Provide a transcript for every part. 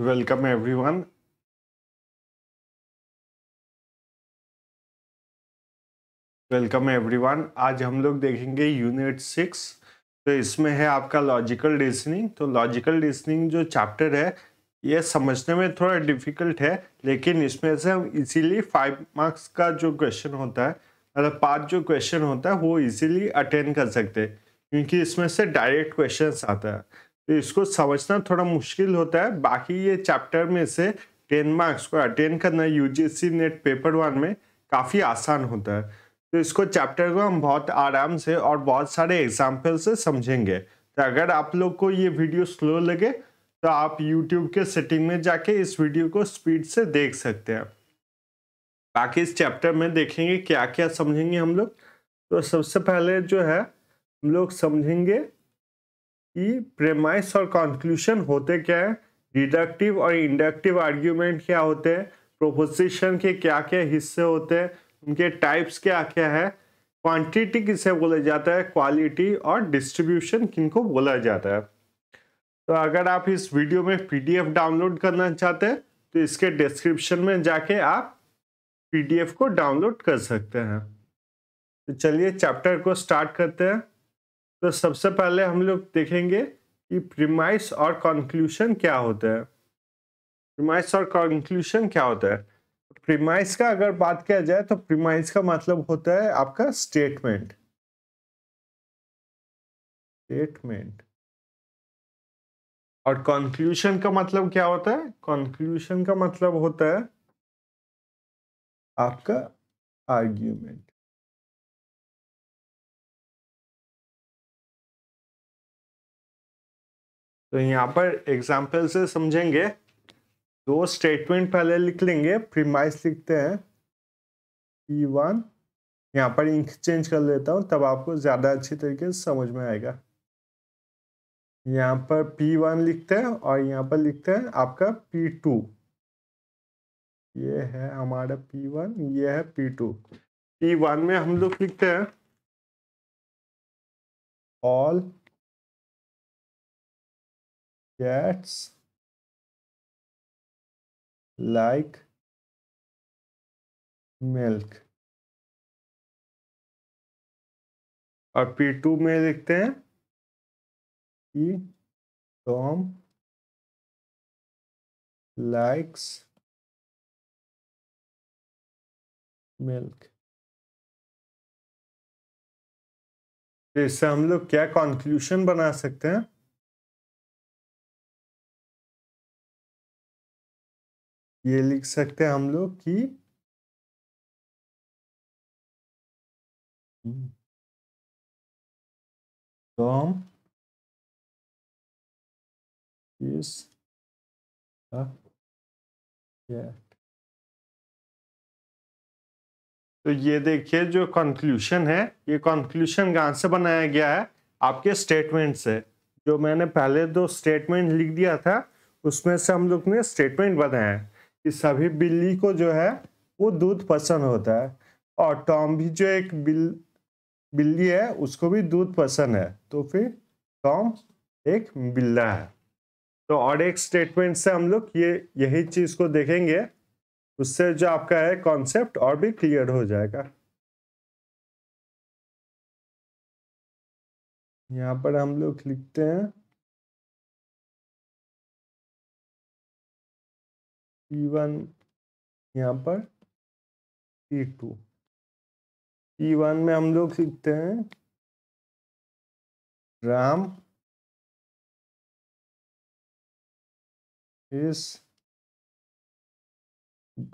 Every one welcome everyone आज हम लोग देखेंगे यूनिट सिक्स तो इसमें है आपका लॉजिकल रीजनिंग तो लॉजिकल रीजनिंग जो चैप्टर है ये समझने में थोड़ा डिफिकल्ट है लेकिन इसमें से हम इजीली फाइव मार्क्स का जो क्वेश्चन होता है मतलब पांच जो क्वेश्चन होता है वो इजीली अटेंड कर सकते हैं क्योंकि इसमें से डायरेक्ट क्वेश्चन आता है इसको समझना थोड़ा मुश्किल होता है बाकी ये चैप्टर में से टेन मार्क्स को अटेंड करना यूजीसी नेट पेपर वन में काफ़ी आसान होता है तो इसको चैप्टर को हम बहुत आराम से और बहुत सारे एग्जाम्पल से समझेंगे तो अगर आप लोग को ये वीडियो स्लो लगे तो आप यूट्यूब के सेटिंग में जाके इस वीडियो को स्पीड से देख सकते हैं बाकी इस चैप्टर में देखेंगे क्या क्या समझेंगे हम लोग तो सबसे पहले जो है हम लोग समझेंगे कि प्रेमाइस और कॉन्क्लूशन होते क्या है डिडक्टिव और इंडक्टिव आर्ग्यूमेंट क्या होते हैं प्रोपोजिशन के क्या क्या हिस्से होते हैं उनके टाइप्स क्या क्या है क्वांटिटी किसे बोला जाता है क्वालिटी और डिस्ट्रीब्यूशन किनको बोला जाता है तो अगर आप इस वीडियो में पीडीएफ डाउनलोड करना चाहते हैं तो इसके डिस्क्रिप्शन में जाके आप पीडीएफ को डाउनलोड कर सकते हैं तो चलिए चैप्टर को स्टार्ट करते हैं तो सबसे पहले हम लोग देखेंगे कि प्रीमाइस और कंक्लूशन क्या होते हैं प्रीमाइस और कंक्लूशन क्या होता है प्रीमाइस का अगर बात किया जाए तो प्रीमाइस का मतलब होता है आपका स्टेटमेंट स्टेटमेंट और कंक्लूशन का मतलब क्या होता है कंक्लूशन का मतलब होता है आपका आर्ग्यूमेंट तो यहाँ पर एग्जाम्पल से समझेंगे दो स्टेटमेंट पहले लिख लेंगे प्रीमाइस लिखते हैं पी वन यहाँ पर इंक चेंज कर लेता हूँ तब आपको ज़्यादा अच्छी तरीके से समझ में आएगा यहाँ पर पी वन लिखते हैं और यहाँ पर लिखते हैं आपका पी टू ये है हमारा पी वन ये है पी टू पी वन में हम लोग लिखते हैं ऑल cats like milk और P2 में लिखते हैं कि टॉम लाइक्स मिल्क इससे हम लोग क्या कॉन्क्लूशन बना सकते हैं ये लिख सकते हैं हम लोग कि डॉम हम्म, इस तो ये देखिए जो कंक्लूशन है ये कंक्लूशन कहाँ से बनाया गया है आपके स्टेटमेंट से जो मैंने पहले दो स्टेटमेंट लिख दिया था उसमें से हम लोग ने स्टेटमेंट बनाया है कि सभी बिल्ली को जो है वो दूध पसंद होता है और टॉम भी जो एक बिल बिल्ली है उसको भी दूध पसंद है तो फिर टॉम एक बिल्ला है तो और एक स्टेटमेंट से हम लोग ये यही चीज़ को देखेंगे उससे जो आपका है कॉन्सेप्ट और भी क्लियर हो जाएगा यहाँ पर हम लोग लिखते हैं पी वन यहाँ पर पी टू पी वन में हम लोग सीखते हैं राम इस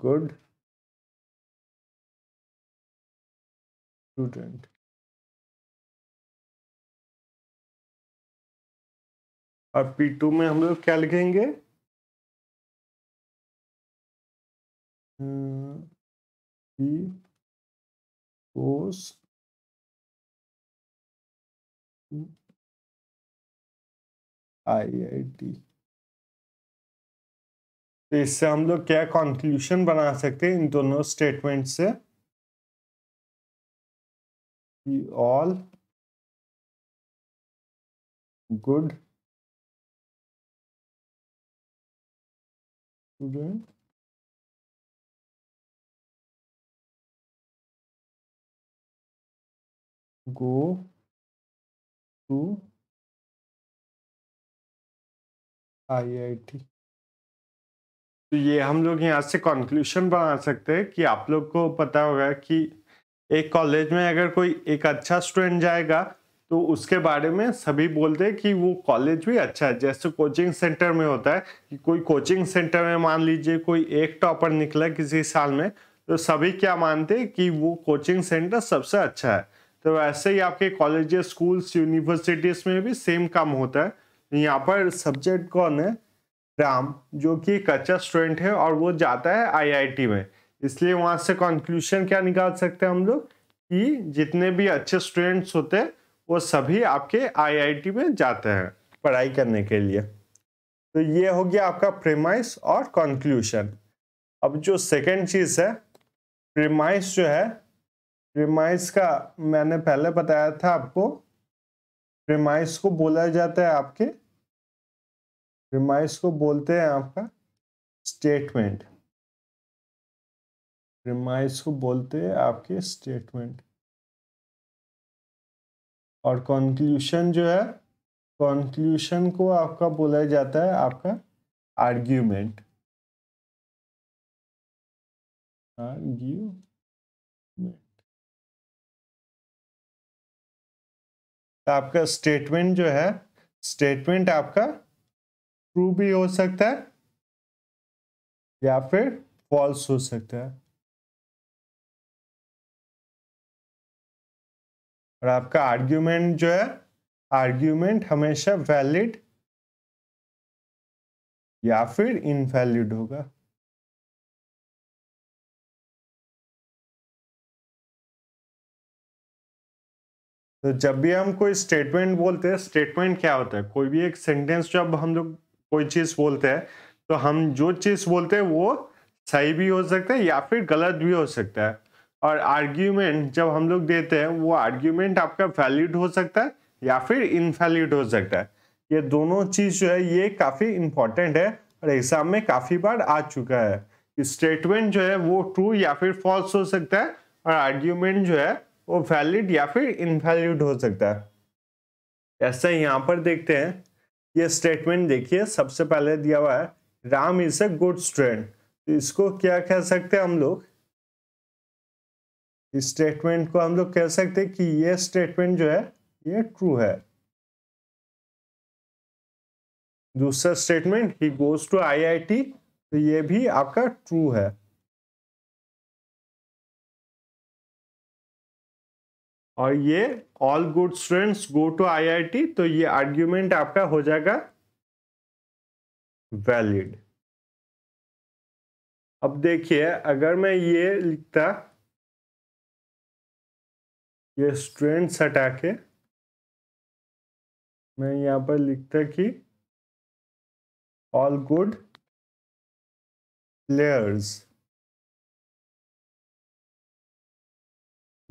गुड स्टूडेंट और पी टू में हम लोग क्या लिखेंगे कोस आई आई टी तो इससे हम लोग क्या कॉन्क्लूशन बना सकते हैं इन दोनों स्टेटमेंट से all good student go to IIT. तो ये हम लोग यहाँ से कंक्लूशन बना सकते हैं कि आप लोग को पता होगा कि एक कॉलेज में अगर कोई एक अच्छा स्टूडेंट जाएगा तो उसके बारे में सभी बोलते हैं कि वो कॉलेज भी अच्छा है जैसे कोचिंग सेंटर में होता है कि कोई कोचिंग सेंटर में मान लीजिए कोई एक टॉपर निकला किसी साल में तो सभी क्या मानते हैं कि वो कोचिंग सेंटर सबसे अच्छा है तो वैसे ही आपके कॉलेज स्कूल्स यूनिवर्सिटीज में भी सेम काम होता है यहाँ पर सब्जेक्ट कौन है राम जो कि एक अच्छा स्टूडेंट है और वो जाता है आईआईटी में इसलिए वहाँ से कंक्लूशन क्या निकाल सकते हैं हम लोग कि जितने भी अच्छे स्टूडेंट्स होते हैं वो सभी आपके आईआईटी में जाते हैं पढ़ाई करने के लिए तो ये हो गया आपका प्रेमाइस और कंक्लूशन अब जो सेकेंड चीज़ है प्रेमाइस जो है प्रिमाइस का मैंने पहले बताया था आपको प्रिमाइस को बोला जाता है आपके प्रिमाइस को बोलते हैं आपका स्टेटमेंट प्रिमाइस को बोलते हैं आपके स्टेटमेंट और कॉन्क्लूशन जो है कॉन्क्लूशन को आपका बोला जाता है आपका आर्ग्यूमेंट आर्ग्यू तो आपका स्टेटमेंट जो है स्टेटमेंट आपका ट्रू भी हो सकता है या फिर फॉल्स हो सकता है और आपका आर्ग्यूमेंट जो है आर्ग्यूमेंट हमेशा वैलिड या फिर इनवैलिड होगा तो जब भी हम कोई स्टेटमेंट बोलते हैं स्टेटमेंट क्या होता है कोई भी एक सेंटेंस जब हम लोग कोई चीज़ बोलते हैं तो हम जो चीज़ बोलते हैं वो सही भी हो सकता है या फिर गलत भी हो सकता है और आर्ग्यूमेंट जब हम लोग देते हैं वो आर्ग्यूमेंट आपका वैलिड हो सकता है या फिर इनवैलिड हो सकता है ये दोनों चीज़ जो है ये काफ़ी इंपॉर्टेंट है और एग्जाम में काफ़ी बार आ चुका है स्टेटमेंट जो है वो ट्रू या फिर फॉल्स हो सकता है और आर्ग्यूमेंट जो है वो वैलिड या फिर इनवैलिड हो सकता है ऐसा यहाँ पर देखते हैं ये स्टेटमेंट देखिए सबसे पहले दिया हुआ है Ram is a good student तो इसको क्या कह सकते हैं हम लोग इस स्टेटमेंट को हम लोग कह सकते हैं कि ये स्टेटमेंट जो है ये ट्रू है दूसरा statement he goes to T तो ये भी आपका ट्रू है और ये all good students go to IIT तो ये आर्ग्यूमेंट आपका हो जाएगा वैलिड अब देखिए अगर मैं ये लिखता ये स्टूडेंट्स हटा के मैं यहां पर लिखता कि all good players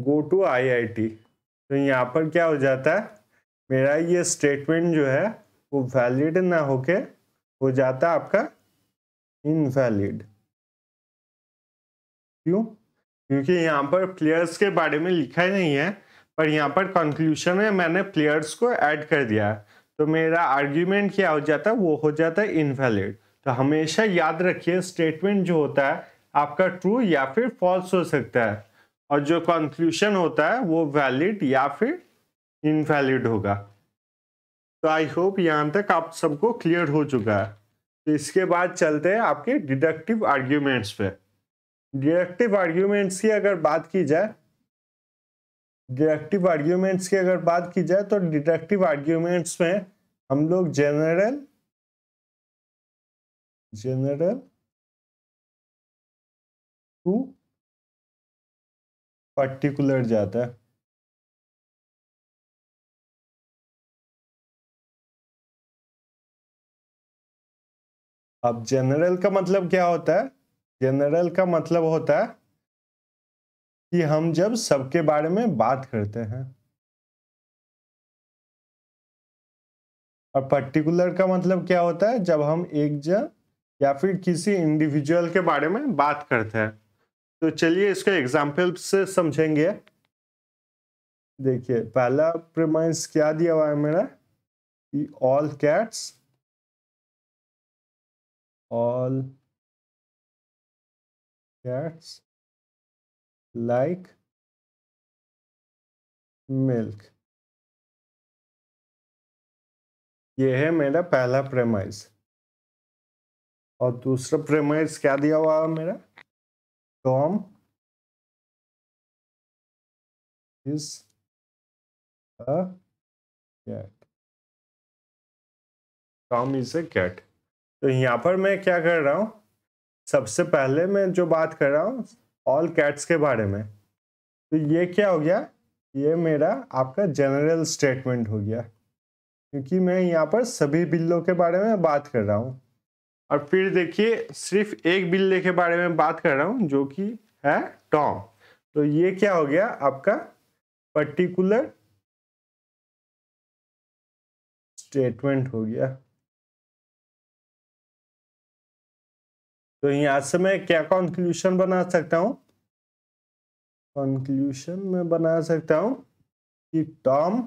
go to IIT तो यहाँ पर क्या हो जाता है मेरा ये स्टेटमेंट जो है वो वैलिड ना होके हो जाता आपका इनवैलिड क्यों क्योंकि यहाँ पर प्लेयर्स के बारे में लिखा ही नहीं है पर यहाँ पर कंक्लूशन में मैंने प्लेयर्स को ऐड कर दिया है तो मेरा आर्ग्यूमेंट क्या हो जाता है वो हो जाता है इनवैलिड तो हमेशा याद रखिए स्टेटमेंट जो होता है आपका ट्रू या फिर फॉल्स हो सकता है और जो कंक्लूशन होता है वो वैलिड या फिर इनवैलिड होगा तो आई होप यहाँ तक आप सबको क्लियर हो चुका है तो इसके बाद चलते हैं आपके डिडक्टिव आर्ग्यूमेंट्स पे डिडक्टिव आर्ग्यूमेंट्स की अगर बात की जाए डिडक्टिव आर्ग्यूमेंट्स की अगर बात की जाए तो डिडक्टिव आर्ग्यूमेंट्स में हम लोग जनरल जनरल टू पर्टिकुलर जाता है अब जनरल का मतलब क्या होता है जनरल का मतलब होता है कि हम जब सबके बारे में बात करते हैं और पर्टिकुलर का मतलब क्या होता है जब हम एक जन या फिर किसी इंडिविजुअल के बारे में बात करते हैं तो चलिए इसका एग्जाम्पल से समझेंगे देखिए पहला प्रमाइंस क्या दिया हुआ है मेरा कि all cats all cats like milk ये है मेरा पहला प्रेमाइज और दूसरा प्रेमाइज क्या दिया हुआ है मेरा Tom is a cat. Tom is a cat. तो यहाँ पर मैं क्या कर रहा हूँ सबसे पहले मैं जो बात कर रहा हूँ ऑल कैट्स के बारे में तो ये क्या हो गया ये मेरा आपका जनरल स्टेटमेंट हो गया क्योंकि मैं यहाँ पर सभी बिल्लों के बारे में बात कर रहा हूँ और फिर देखिए सिर्फ एक बिल्ले के बारे में बात कर रहा हूँ जो कि है टॉम तो ये क्या हो गया आपका पर्टिकुलर स्टेटमेंट हो गया तो यहां से मैं क्या कंक्लूशन बना सकता हूं कंक्लूशन में बना सकता हूं कि टॉम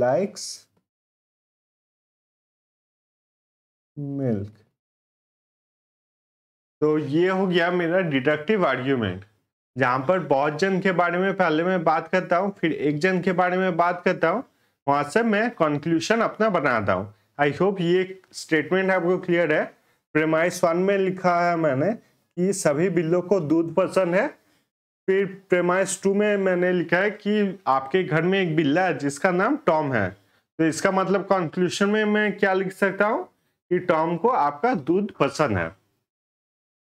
लाइक्स मिल्क तो ये हो गया मेरा डिडक्टिव आर्ग्यूमेंट जहाँ पर बहुत जन के बारे में पहले मैं बात करता हूँ फिर एक जन के बारे में बात करता हूँ वहाँ से मैं कंक्लूशन अपना बनाता हूँ आई होप ये स्टेटमेंट आपको क्लियर है प्रेमाइस वन में लिखा है मैंने कि सभी बिल्लों को दूध पसंद है फिर प्रेमाइस टू में मैंने लिखा है कि आपके घर में एक बिल्ला है जिसका नाम टॉम है तो इसका मतलब कंक्लूशन में मैं क्या लिख सकता हूँ कि टॉम को आपका दूध पसंद है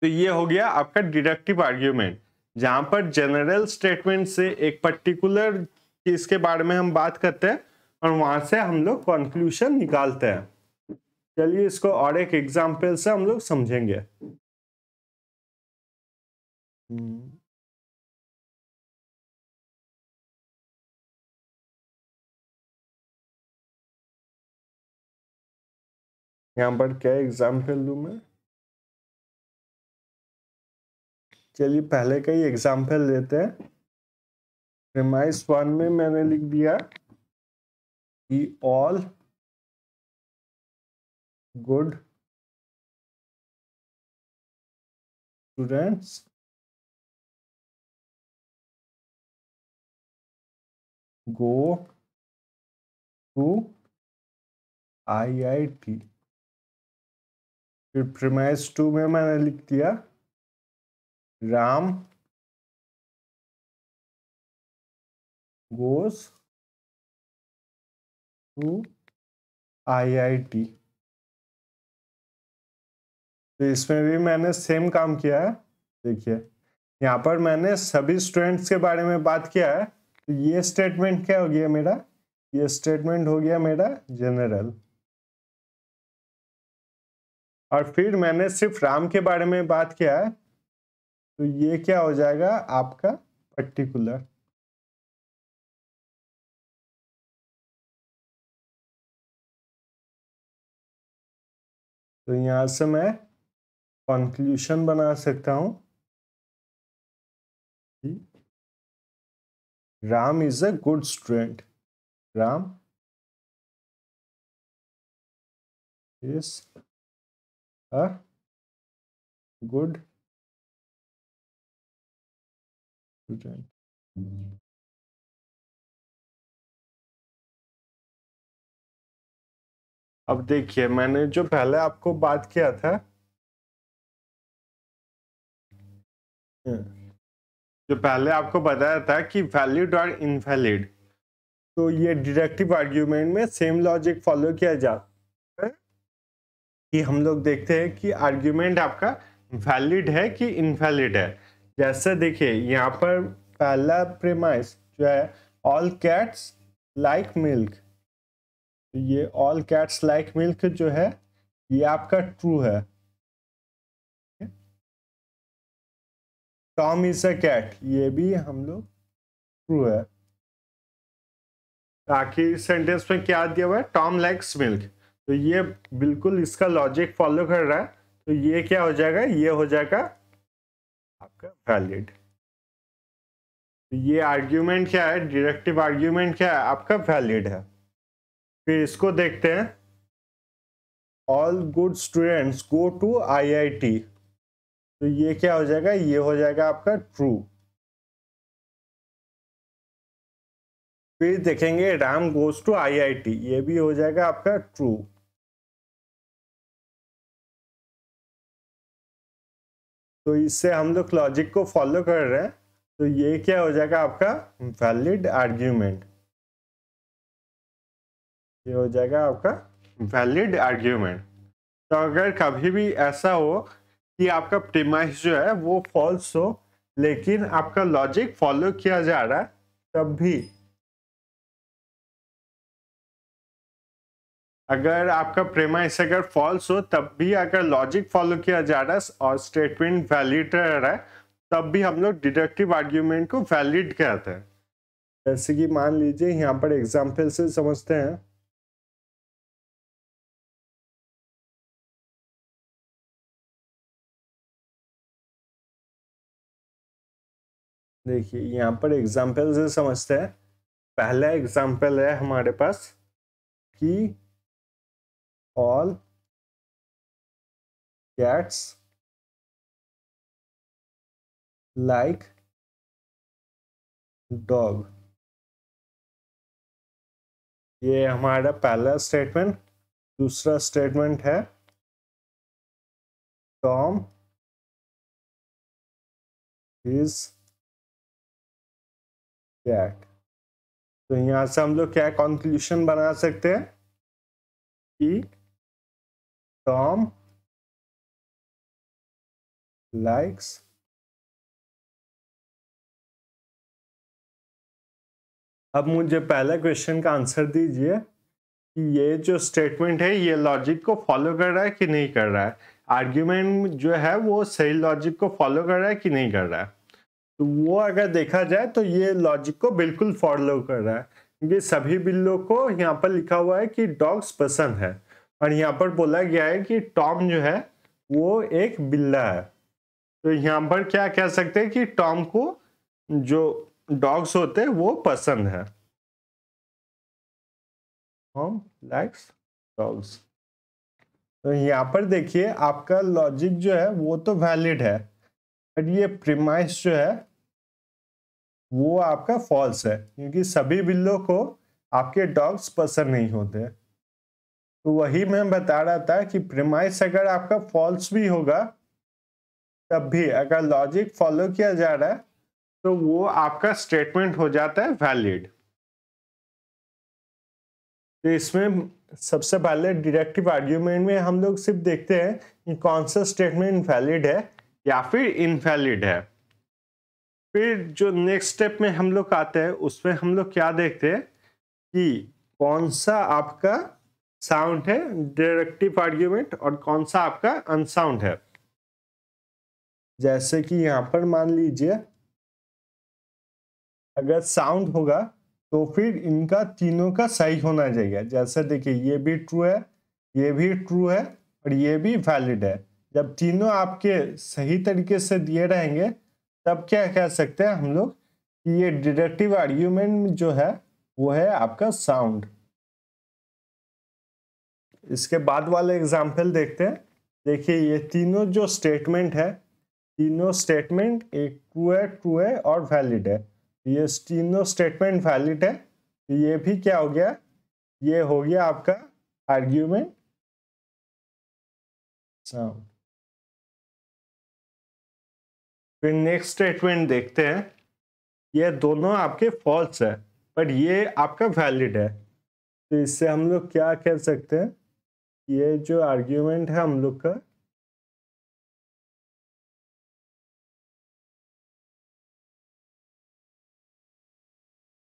तो ये हो गया आपका डिडक्टिव आर्ग्यूमेंट जहां पर जनरल स्टेटमेंट से एक पर्टिकुलर चीज के बारे में हम बात करते हैं और वहां से हम लोग कंक्लूशन निकालते हैं चलिए इसको और एक एग्जाम्पल से हम लोग समझेंगे हम्म। यहाँ पर क्या एग्जाम्पल दूँ मैं चलिए पहले का ही एग्जाम्पल लेते हैं प्रेमाइस वन में मैंने लिख दिया कि all good students go to I I T फिर प्रीमाइस टू में मैंने लिख दिया राम गोस टू आईआईटी तो इसमें भी मैंने सेम काम किया है देखिए यहाँ पर मैंने सभी स्टूडेंट्स के बारे में बात किया है तो ये स्टेटमेंट क्या हो गया मेरा ये स्टेटमेंट हो गया मेरा जनरल और फिर मैंने सिर्फ राम के बारे में बात किया है तो ये क्या हो जाएगा आपका पर्टिकुलर तो यहां से मैं कंक्लूशन बना सकता कि Ram is a good student Ram is a हाँ? good student. अब देखिए मैंने जो पहले आपको बात किया था हाँ। जो पहले आपको बताया था कि वैलिड और इनवैलिड तो ये डिडक्टिव आर्ग्यूमेंट में सेम लॉजिक फॉलो किया जा कि हम लोग देखते हैं कि आर्ग्यूमेंट आपका वैलिड है कि इनवैलिड है जैसे देखिए यहाँ पर पहला प्रेमाइस जो है ऑल कैट्स लाइक मिल्क ये ऑल कैट्स लाइक मिल्क जो है ये आपका ट्रू है टॉम इज अ कैट ये भी हम लोग ट्रू है बाकी सेंटेंस में क्या दिया हुआ है टॉम लाइक्स मिल्क तो ये बिल्कुल इसका लॉजिक फॉलो कर रहा है तो ये क्या हो जाएगा ये हो जाएगा आपका वैलिड तो ये आर्ग्यूमेंट क्या है डिरेक्टिव आर्ग्यूमेंट क्या है आपका वैलिड है फिर इसको देखते हैं all good students go to IIT तो ये क्या हो जाएगा ये हो जाएगा आपका ट्रू फिर देखेंगे राम गोज टू आईआईटी ये भी हो जाएगा आपका ट्रू तो इससे हम लोग लॉजिक को फॉलो कर रहे हैं तो ये क्या हो जाएगा आपका वैलिड आर्ग्यूमेंट ये हो जाएगा आपका वैलिड आर्ग्यूमेंट तो अगर कभी भी ऐसा हो कि आपका प्रिमाइस जो है वो फॉल्स हो लेकिन आपका लॉजिक फॉलो किया जा रहा है तब भी अगर आपका प्रेमाइस अगर फॉल्स हो तब भी अगर लॉजिक फॉलो किया जा रहा है और स्टेटमेंट वैलिड रह रहा है तब भी हम लोग डिडक्टिव आर्ग्यूमेंट को वैलिड कहते हैं जैसे कि मान लीजिए यहाँ पर एग्जाम्पल से समझते हैं देखिए यहाँ पर एग्जाम्पल से समझते हैं पहला एग्जाम्पल है हमारे पास कि all cats like dog ये हमारा पहला स्टेटमेंट दूसरा स्टेटमेंट है टॉम इज कैट तो यहां से हम लोग क्या कंक्लूशन बना सकते हैं कि Tom likes अब मुझे पहला क्वेश्चन का आंसर दीजिए कि ये जो स्टेटमेंट है ये लॉजिक को फॉलो कर रहा है कि नहीं कर रहा है आर्ग्यूमेंट जो है वो सही लॉजिक को फॉलो कर रहा है कि नहीं कर रहा है तो वो अगर देखा जाए तो ये लॉजिक को बिल्कुल फॉलो कर रहा है क्योंकि सभी बिल्लों को यहाँ पर लिखा हुआ है कि डॉग्स पसंद है और यहाँ पर बोला गया है कि टॉम जो है वो एक बिल्ला है तो यहाँ पर क्या कह सकते हैं कि टॉम को जो डॉग्स होते हैं वो पसंद है टॉम लाइक्स डॉग्स तो यहाँ पर देखिए आपका लॉजिक जो है वो तो वैलिड है बट ये प्रिमाइस जो है वो आपका फॉल्स है क्योंकि सभी बिल्लों को आपके डॉग्स पसंद नहीं होते तो वही मैं बता रहा था कि प्रेमाइस अगर आपका फॉल्स भी होगा तब भी अगर लॉजिक फॉलो किया जा रहा है तो वो आपका स्टेटमेंट हो जाता है वैलिड तो इसमें सबसे पहले डिडक्टिव आर्ग्यूमेंट में हम लोग सिर्फ देखते हैं कि कौन सा स्टेटमेंट वैलिड है या फिर इनवैलिड है फिर जो नेक्स्ट स्टेप में हम लोग आते हैं उसमें हम लोग क्या देखते हैं कि कौन सा आपका साउंड है डायरेक्टिव आर्ग्यूमेंट और कौन सा आपका अनसाउंड है जैसे कि यहाँ पर मान लीजिए अगर साउंड होगा तो फिर इनका तीनों का सही होना चाहिए जैसे देखिए ये भी ट्रू है ये भी ट्रू है और ये भी वैलिड है जब तीनों आपके सही तरीके से दिए रहेंगे तब क्या कह सकते हैं हम लोग कि ये डिडक्टिव आर्ग्यूमेंट जो है वो है आपका साउंड इसके बाद वाले एग्जाम्पल देखते हैं देखिए ये तीनों जो स्टेटमेंट है तीनों स्टेटमेंट एक ट्रू है ट्रू है और वैलिड है ये तीनों स्टेटमेंट वैलिड है तो ये भी क्या हो गया ये हो गया आपका आर्ग्यूमेंट साउंड फिर नेक्स्ट स्टेटमेंट देखते हैं ये दोनों आपके फॉल्स है बट ये आपका वैलिड है तो इससे हम लोग क्या कह सकते हैं ये जो आर्ग्यूमेंट है हम लोग का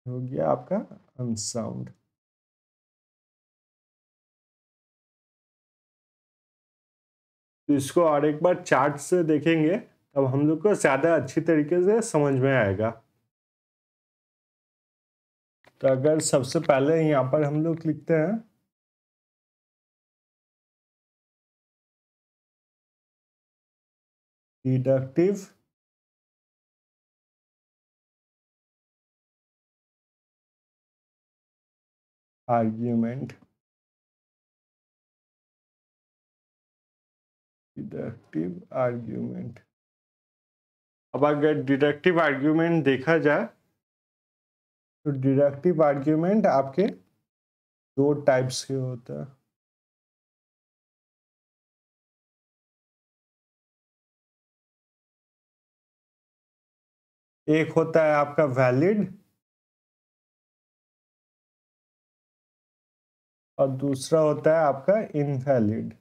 हो गया आपका अनसाउंड तो इसको और एक बार चार्ट से देखेंगे तब हम लोग को ज़्यादा अच्छी तरीके से समझ में आएगा तो अगर सबसे पहले यहाँ पर हम लोग लिखते हैं deductive argument डिडक्टिव आर्ग्यूमेंट अब अगर डिडक्टिव आर्ग्यूमेंट देखा जाए तो डिडक्टिव आर्ग्यूमेंट आपके दो टाइप्स के होता है एक होता है आपका वैलिड और दूसरा होता है आपका इनवैलिड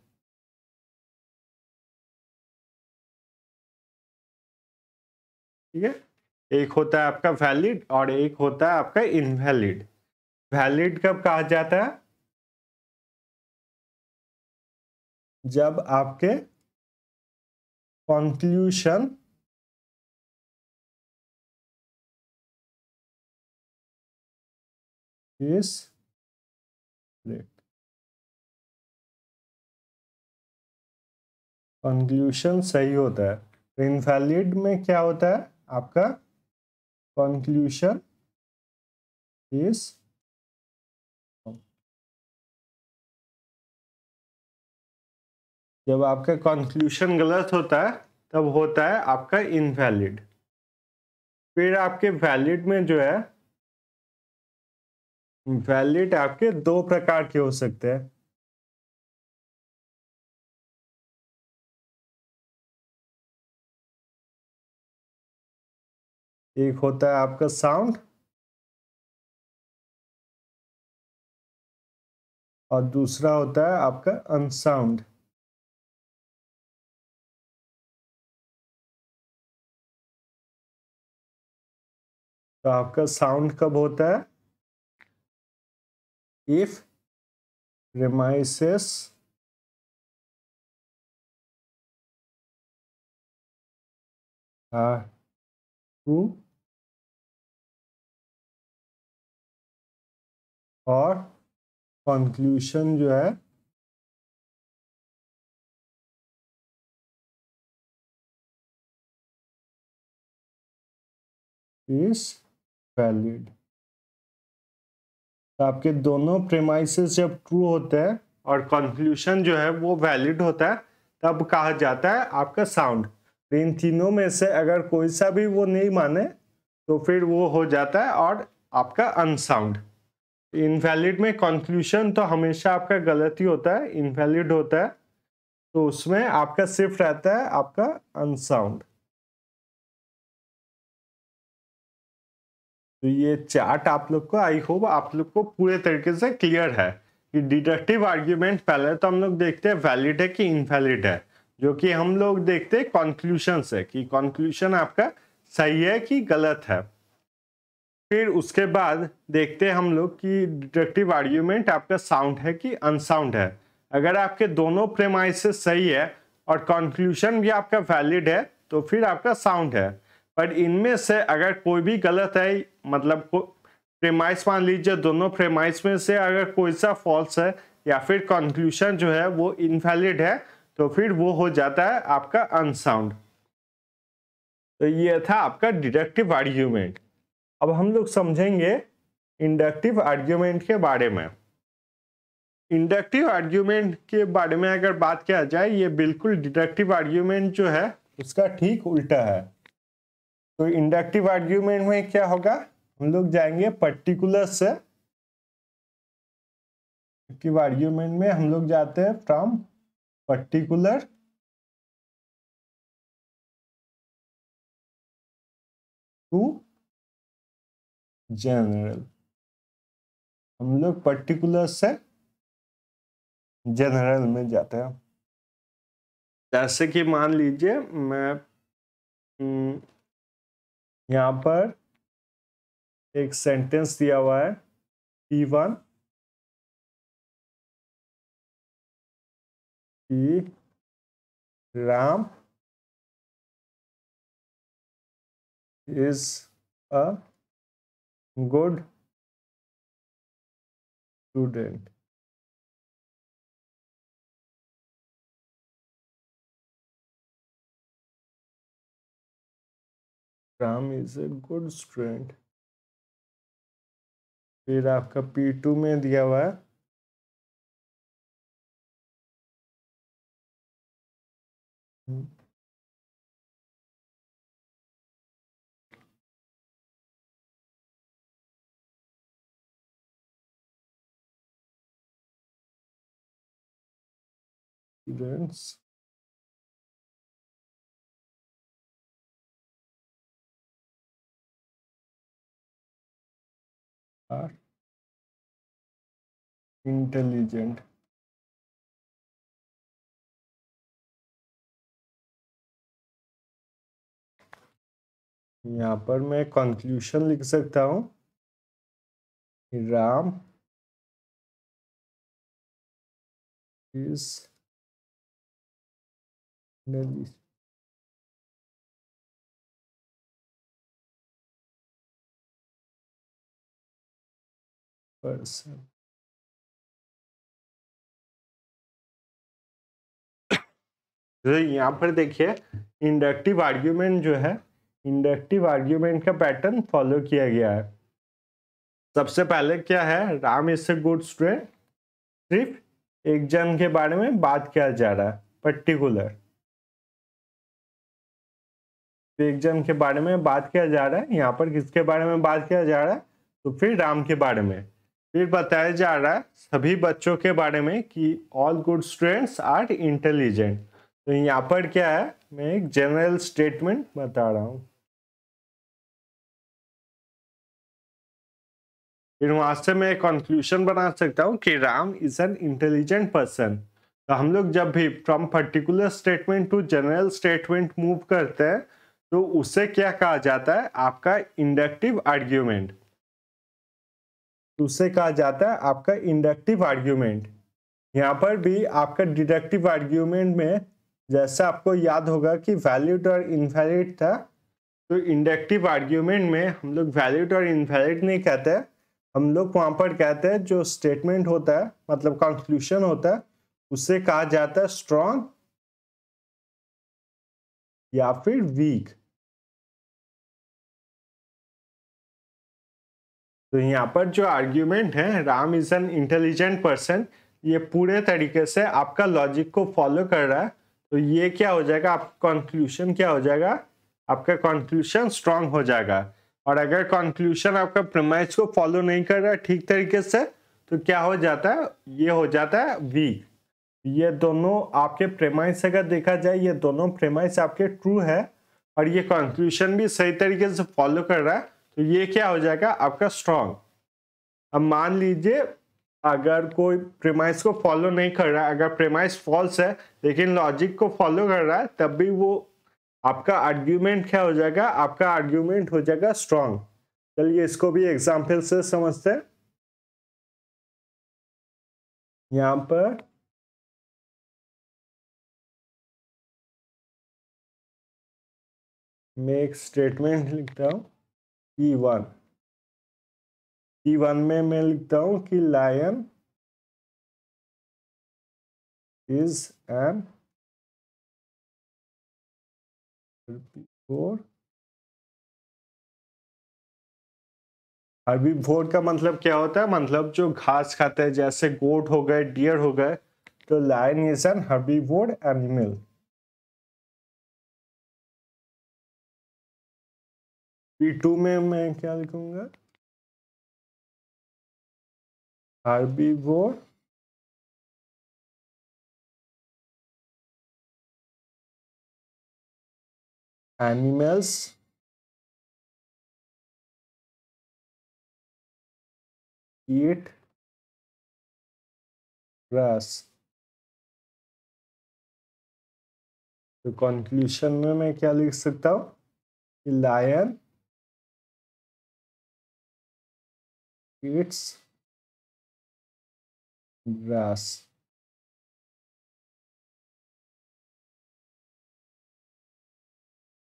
ठीक है एक होता है आपका वैलिड और एक होता है आपका इनवैलिड वैलिड कब कहा जाता है जब आपके कंक्लूशन is great. कंक्लूशन सही होता है तो इनवैलिड में क्या होता है आपका कंक्लूशन इज जब आपका कंक्लूशन गलत होता है तब होता है आपका इनवैलिड फिर आपके वैलिड में जो है वैलिड आपके दो प्रकार के हो सकते हैं एक होता है आपका साउंड और दूसरा होता है आपका अनसाउंड तो आपका साउंड कब होता है if premises are true और कंक्लूशन जो है is valid तो आपके दोनों प्रेमाइसिस जब ट्रू होते हैं और कंक्लूशन जो है वो वैलिड होता है तब कहा जाता है आपका साउंड तो इन तीनों में से अगर कोई सा भी वो नहीं माने तो फिर वो हो जाता है और आपका अनसाउंड इनवैलिड में कंक्लूशन तो हमेशा आपका गलत ही होता है इनवैलिड होता है तो उसमें आपका सिर्फ रहता है आपका अनसाउंड तो ये चार्ट आप लोग को आई होप आप लोग को पूरे तरीके से क्लियर है कि डिडक्टिव आर्ग्यूमेंट पहले तो हम लोग देखते हैं वैलिड है कि इनवैलिड है जो कि हम लोग देखते हैं कॉन्क्लूशन से कि कॉन्क्लूशन आपका सही है कि गलत है फिर उसके बाद देखते हैं हम लोग कि डिडक्टिव आर्ग्यूमेंट आपका साउंड है कि अनसाउंड है अगर आपके दोनों प्रेमाइस सही है और कॉन्क्लूशन भी आपका वैलिड है तो फिर आपका साउंड है पर इनमें से अगर कोई भी गलत है मतलब प्रेमाइस मान लीजिए दोनों प्रेमाइस में से अगर कोई सा फॉल्स है या फिर कंक्लूशन जो है वो इनवैलिड है तो फिर वो हो जाता है आपका अनसाउंड तो ये था आपका डिडक्टिव आर्ग्यूमेंट अब हम लोग समझेंगे इंडक्टिव आर्ग्यूमेंट के बारे में इंडक्टिव आर्ग्यूमेंट के बारे में अगर बात किया जाए ये बिल्कुल डिडक्टिव आर्ग्यूमेंट जो है उसका ठीक उल्टा है तो इंडक्टिव आर्ग्यूमेंट में क्या होगा हम लोग जाएंगे पर्टिकुलर से एक्टिव आर्ग्यूमेंट में हम लोग जाते हैं फ्रॉम पर्टिकुलर टू जनरल हम लोग पर्टिकुलर से जनरल में जाते हैं जैसे कि मान लीजिए मैं हम्म, यहाँ पर एक सेंटेंस दिया हुआ है P one P Ram is a good student Ram is a good student. फिर आपका P2 में दिया हुआ है students are intelligent यहां पर मैं कंक्लूशन लिख सकता हूं राम इज person तो यहाँ पर देखिए इंडक्टिव आर्ग्यूमेंट जो है इंडक्टिव आर्ग्यूमेंट का पैटर्न फॉलो किया गया है सबसे पहले क्या है Ram is a good student सिर्फ एक जन के बारे में बात किया जा रहा है पर्टिकुलर तो एक जन के बारे में बात किया जा रहा है यहाँ पर किसके बारे में बात किया जा रहा है तो फिर राम के बारे में फिर बताया जा रहा है सभी बच्चों के बारे में कि all good students are intelligent तो यहाँ पर क्या है मैं एक जनरल स्टेटमेंट बता रहा हूँ फिर वहां से मैं कंक्लूशन बना सकता हूँ कि Ram is an intelligent person तो हम लोग जब भी from particular statement to general statement move करते हैं तो उसे क्या कहा जाता है आपका इंडक्टिव आर्ग्यूमेंट उसे कहा जाता है आपका इंडक्टिव आर्ग्यूमेंट यहाँ पर भी आपका डिडक्टिव आर्ग्यूमेंट में जैसा आपको याद होगा कि वैल्यूड और इनवैलिड था तो इंडक्टिव आर्ग्यूमेंट में हम लोग वैल्यूड और इनवैलिड नहीं कहते हम लोग वहाँ पर कहते हैं जो स्टेटमेंट होता है मतलब कंक्लूशन होता है उसे कहा जाता है स्ट्रॉन्ग या फिर वीक तो यहाँ पर जो आर्ग्यूमेंट है Ram is an intelligent person ये पूरे तरीके से आपका लॉजिक को फॉलो कर रहा है तो ये क्या हो जाएगा आप कंक्लूशन क्या हो जाएगा आपका कंक्लूशन स्ट्रांग हो जाएगा और अगर कंक्लूशन आपका प्रमाइज को फॉलो नहीं कर रहा है ठीक तरीके से तो क्या हो जाता है ये हो जाता है वीक ये दोनों आपके प्रेमाइस अगर देखा जाए ये दोनों प्रेमाइस आपके ट्रू है और ये कंक्लूशन भी सही तरीके से फॉलो कर रहा है तो ये क्या हो जाएगा आपका स्ट्रॉन्ग अब मान लीजिए अगर कोई प्रेमाइस को फॉलो नहीं कर रहा है अगर प्रेमाइस फॉल्स है लेकिन लॉजिक को फॉलो कर रहा है तब भी वो आपका आर्ग्यूमेंट क्या हो जाएगा आपका आर्ग्यूमेंट हो जाएगा स्ट्रॉन्ग चलिए इसको भी एग्जाम्पल से समझते हैं यहाँ पर मैं एक स्टेटमेंट लिखता हूँ ई वन ई वन में मैं लिखता हूं कि lion is an four herbivore का मतलब क्या होता है मतलब जो घास खाते हैं जैसे गोट हो गए डियर हो गए तो लायन इज एन वोड एनिमल पी टू में मैं क्या लिखूंगा herbivore animals eat grass तो कंक्लूशन में मैं क्या लिख सकता हूं लायन its grass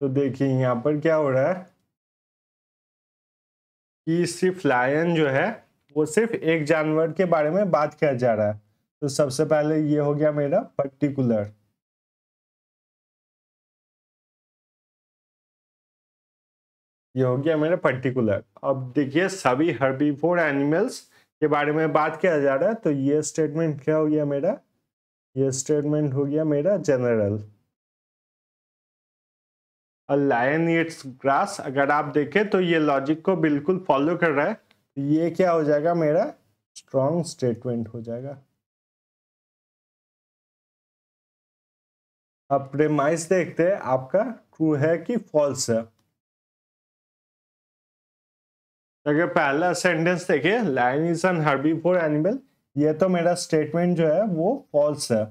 तो देखिए यहाँ पर क्या हो रहा है कि सिर्फ लायन जो है वो सिर्फ एक जानवर के बारे में बात किया जा रहा है तो सबसे पहले ये हो गया मेरा पर्टिकुलर ये हो गया मेरा पर्टिकुलर अब देखिए सभी फोर एनिमल्स के बारे में बात किया जा रहा है तो ये स्टेटमेंट क्या हो गया मेरा ये स्टेटमेंट हो गया मेरा जनरल लायन इट्स ग्रास अगर आप देखें तो ये लॉजिक को बिल्कुल फॉलो कर रहा है तो ये क्या हो जाएगा मेरा स्ट्रॉन्ग स्टेटमेंट हो जाएगा अब प्रेमाइस देखते हैं आपका ट्रू है कि फॉल्स है अगर पहला सेंटेंस देखिए lion is an four animal ये तो मेरा स्टेटमेंट जो है वो फॉल्स है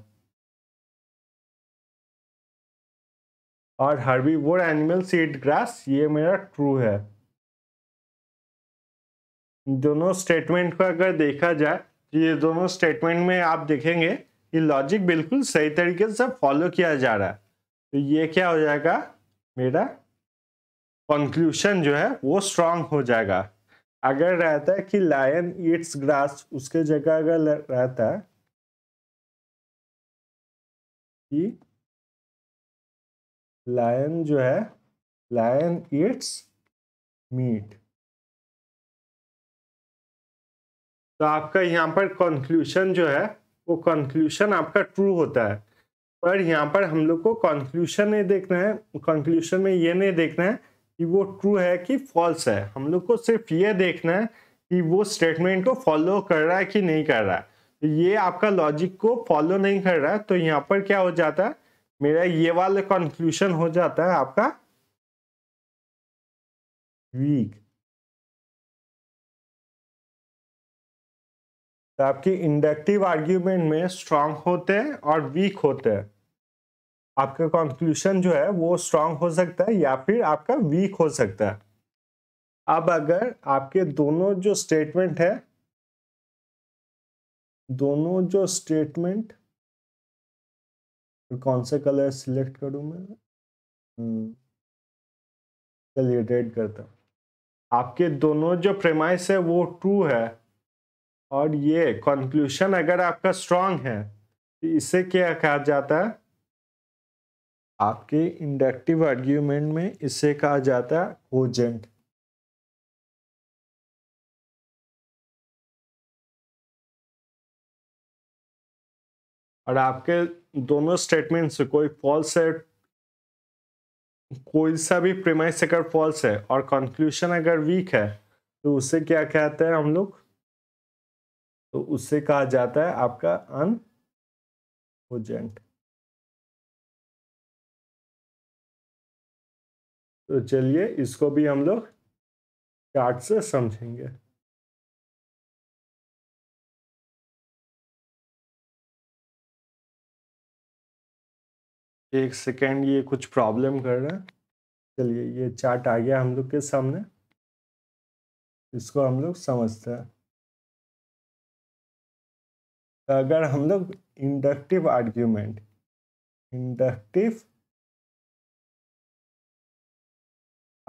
और फोर एनिमल सीड ग्रास ये मेरा ट्रू है दोनों स्टेटमेंट को अगर देखा जाए तो ये दोनों स्टेटमेंट में आप देखेंगे कि लॉजिक बिल्कुल सही तरीके से फॉलो किया जा रहा है तो ये क्या हो जाएगा मेरा कंक्लूशन जो है वो स्ट्रांग हो जाएगा अगर रहता है कि लायन ईट्स ग्रास उसके जगह अगर रहता है कि लायन जो है लायन ईट्स मीट तो आपका यहाँ पर कंक्लूशन जो है वो कंक्लूशन आपका ट्रू होता है पर यहाँ पर हम लोग को कंक्लूशन नहीं देखना है कंक्लूशन में ये नहीं देखना है कि वो ट्रू है कि फॉल्स है हम लोग को सिर्फ ये देखना है कि वो स्टेटमेंट को फॉलो कर रहा है कि नहीं कर रहा है तो ये आपका लॉजिक को फॉलो नहीं कर रहा है तो यहाँ पर क्या हो जाता है मेरा ये वाला कंक्लूशन हो जाता है आपका वीक तो आपकी इंडक्टिव आर्ग्यूमेंट में स्ट्रांग होते हैं और वीक होते हैं आपका कॉन्क्लूशन जो है वो स्ट्रांग हो सकता है या फिर आपका वीक हो सकता है अब अगर आपके दोनों जो स्टेटमेंट है दोनों जो स्टेटमेंट तो कौन से कलर सिलेक्ट करूं मैं हम्म, चलिए रेड करता हूँ आपके दोनों जो प्रेमाइस है वो ट्रू है और ये कंक्लूशन अगर आपका स्ट्रांग है तो इसे क्या कहा जाता है आपके इंडक्टिव आर्ग्यूमेंट में इसे कहा जाता है कोजेंट और आपके दोनों स्टेटमेंट से कोई फॉल्स है कोई सा भी प्रेमाइस अगर फॉल्स है और कंक्लूशन अगर वीक है तो उसे क्या कहते हैं हम लोग तो उससे कहा जाता है आपका अन होजेंट तो चलिए इसको भी हम लोग चार्ट से समझेंगे एक सेकेंड ये कुछ प्रॉब्लम कर रहे हैं चलिए ये चार्ट आ गया हम लोग के सामने इसको हम लोग समझते हैं तो अगर हम लोग इंडक्टिव आर्ग्यूमेंट इंडक्टिव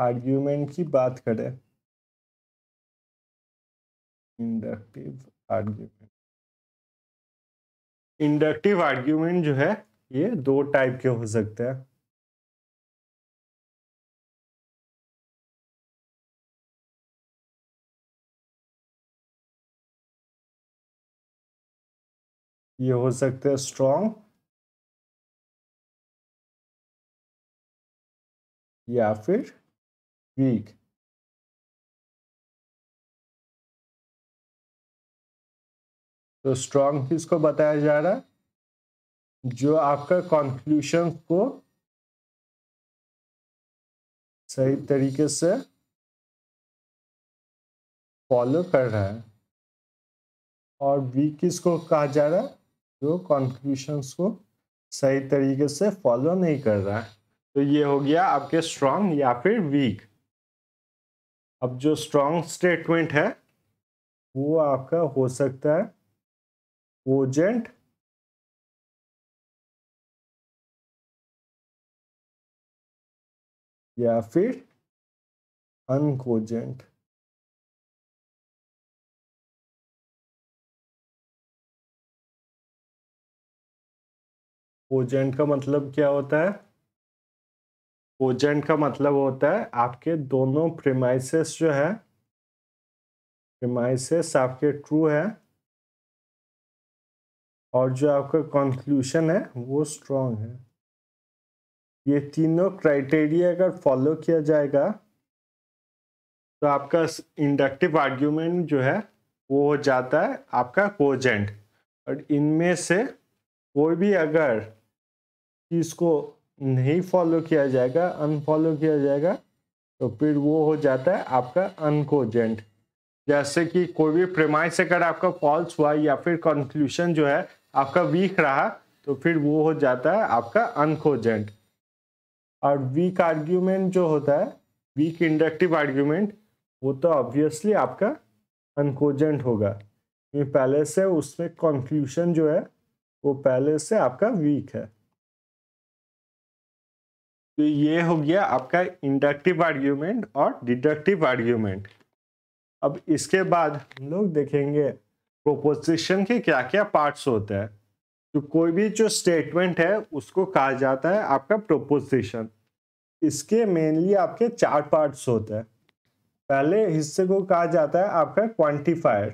आर्ग्यूमेंट की बात करें इंडक्टिव आर्ग्यूमेंट इंडक्टिव आर्ग्यूमेंट जो है ये दो टाइप के हो सकते हैं ये हो सकते हैं स्ट्रॉन्ग या फिर ठीक तो स्ट्रॉन्ग को बताया जा रहा है जो आपका कॉन्क्लूशन को सही तरीके से फॉलो कर रहा है और वीक किसको कहा जा रहा है जो कॉन्क्लूशंस को सही तरीके से फॉलो नहीं कर रहा है तो ये हो गया आपके स्ट्रांग या फिर वीक अब जो स्ट्रॉन्ग स्टेटमेंट है वो आपका हो सकता है ओजेंट या फिर अनकोजेंट कोजेंट का मतलब क्या होता है कोजेंट का मतलब होता है आपके दोनों प्रेमाइसिस जो है प्रेमाइसिस आपके ट्रू है और जो आपका कंक्लूशन है वो स्ट्रॉन्ग है ये तीनों क्राइटेरिया अगर फॉलो किया जाएगा तो आपका इंडक्टिव आर्ग्यूमेंट जो है वो हो जाता है आपका कोजेंट और इनमें से कोई भी अगर चीज़ को नहीं फॉलो किया जाएगा अनफॉलो किया जाएगा तो फिर वो हो जाता है आपका अनकोजेंट जैसे कि कोई भी प्रेमाइस अगर आपका फॉल्स हुआ या फिर कंक्लूशन जो है आपका वीक रहा तो फिर वो हो जाता है आपका अनकोजेंट और वीक आर्ग्यूमेंट जो होता है वीक इंडक्टिव आर्ग्यूमेंट वो तो ऑब्वियसली आपका अनकोजेंट होगा क्योंकि पहले से उसमें कंक्लूशन जो है वो पहले से आपका वीक है तो ये हो गया आपका इंडक्टिव आर्ग्यूमेंट और डिडक्टिव आर्ग्यूमेंट अब इसके बाद हम लोग देखेंगे प्रोपोजिशन के क्या क्या पार्ट्स होते हैं तो कोई भी जो स्टेटमेंट है उसको कहा जाता है आपका प्रोपोजिशन इसके मेनली आपके चार पार्ट्स होते हैं पहले हिस्से को कहा जाता है आपका क्वांटिफायर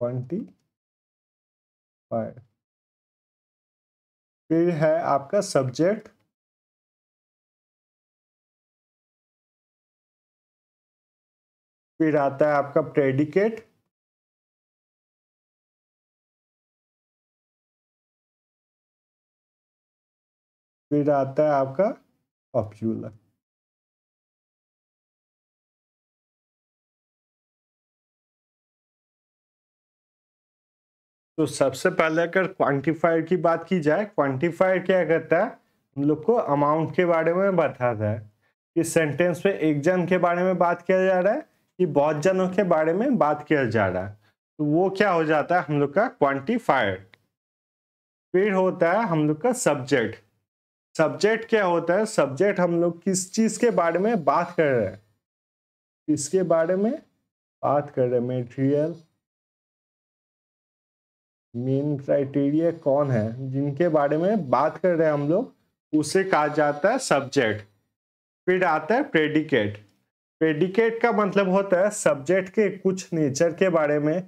क्वांटिफायर फिर है आपका सब्जेक्ट फिर आता है आपका प्रेडिकेट फिर आता है आपका ऑप्यूलर तो सबसे पहले अगर क्वांटिफायर की बात की जाए क्वांटिफायर क्या करता है हम लोग को अमाउंट के बारे में बताता है इस सेंटेंस में एक जन के बारे में बात किया जा रहा है कि बहुत जनों के बारे में बात किया जा रहा है तो वो क्या हो जाता है हम लोग का क्वांटिफायर फिर होता है हम लोग का सब्जेक्ट सब्जेक्ट क्या होता है सब्जेक्ट हम लोग किस चीज़ के बारे में बात कर रहे हैं किसके बारे में बात कर रहे हैं मेटेरियल मेन क्राइटेरिया कौन है जिनके बारे में बात कर रहे हैं हम लोग उसे कहा जाता है सब्जेक्ट फिर आता है प्रेडिकेट प्रेडिकेट का मतलब होता है सब्जेक्ट के कुछ नेचर के बारे में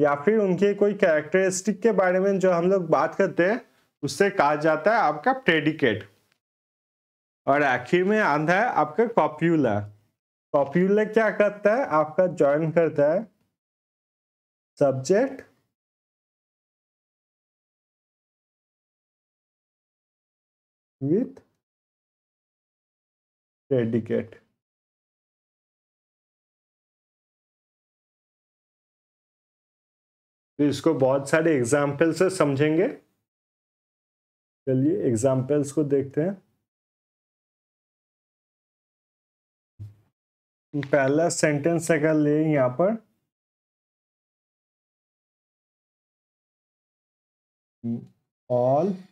या फिर उनके कोई कैरेक्टरिस्टिक के बारे में जो हम लोग बात करते हैं उससे कहा जाता है आपका प्रेडिकेट और आखिर में आंधा है आपका कॉप्यूला कॉप्यूला क्या करता है आपका ज्वाइन करता है सब्जेक्ट with predicate तो इसको बहुत सारे एग्जाम्पल से समझेंगे चलिए एग्जाम्पल्स को देखते हैं पहला सेंटेंस अगर ले यहाँ पर all hmm.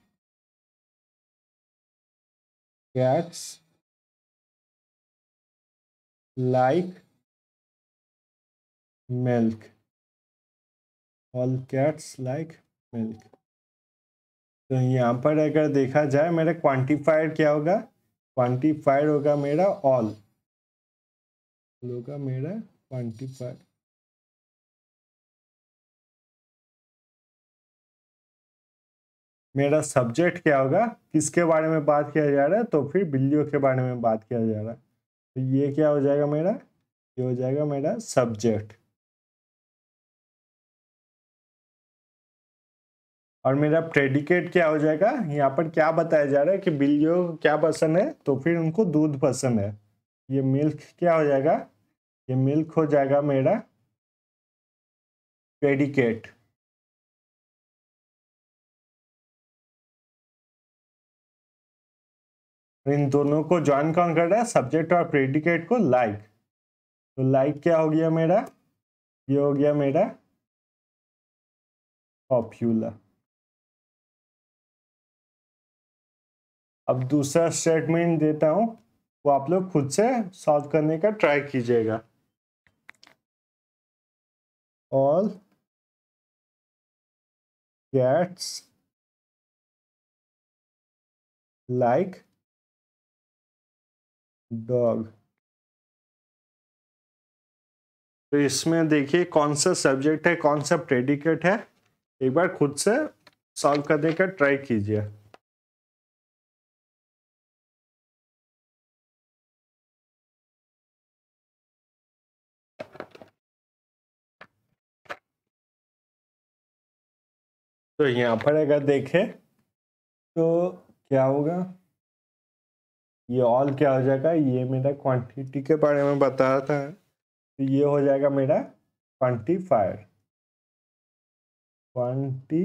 cats like milk all cats like milk तो यहाँ पर अगर देखा जाए मेरा क्वांटिफायर क्या होगा क्वांटिफायर होगा मेरा ऑल होगा मेरा क्वांटिफायर मेरा सब्जेक्ट क्या होगा किसके बारे में बात किया जा रहा है तो फिर बिल्लियों के बारे में बात किया जा रहा है तो ये क्या हो जाएगा मेरा ये हो जाएगा मेरा सब्जेक्ट और मेरा प्रेडिकेट क्या हो जाएगा यहाँ पर क्या बताया जा रहा है कि बिल्लियों को क्या पसंद है तो फिर उनको दूध पसंद है ये मिल्क क्या हो जाएगा ये मिल्क हो जाएगा मेरा प्रेडिकेट इन दोनों को ज्वाइन कौन कर रहा है सब्जेक्ट और प्रेडिकेट को लाइक like. तो लाइक like क्या हो गया मेरा ये हो गया मेरा पॉप्यूलर अब दूसरा स्टेटमेंट देता हूं वो आप लोग खुद से सॉल्व करने का ट्राई कीजिएगा ऑल कैट्स लाइक डॉग तो इसमें देखिए कौन सा सब्जेक्ट है कौन सा प्रेडिकेट है एक बार खुद से सॉल्व करने का ट्राई कीजिए तो यहां पर अगर देखे तो क्या होगा ये ऑल क्या हो जाएगा ये मेरा क्वांटिटी के बारे में बताया था तो ये हो जाएगा मेरा फाइव क्वांटी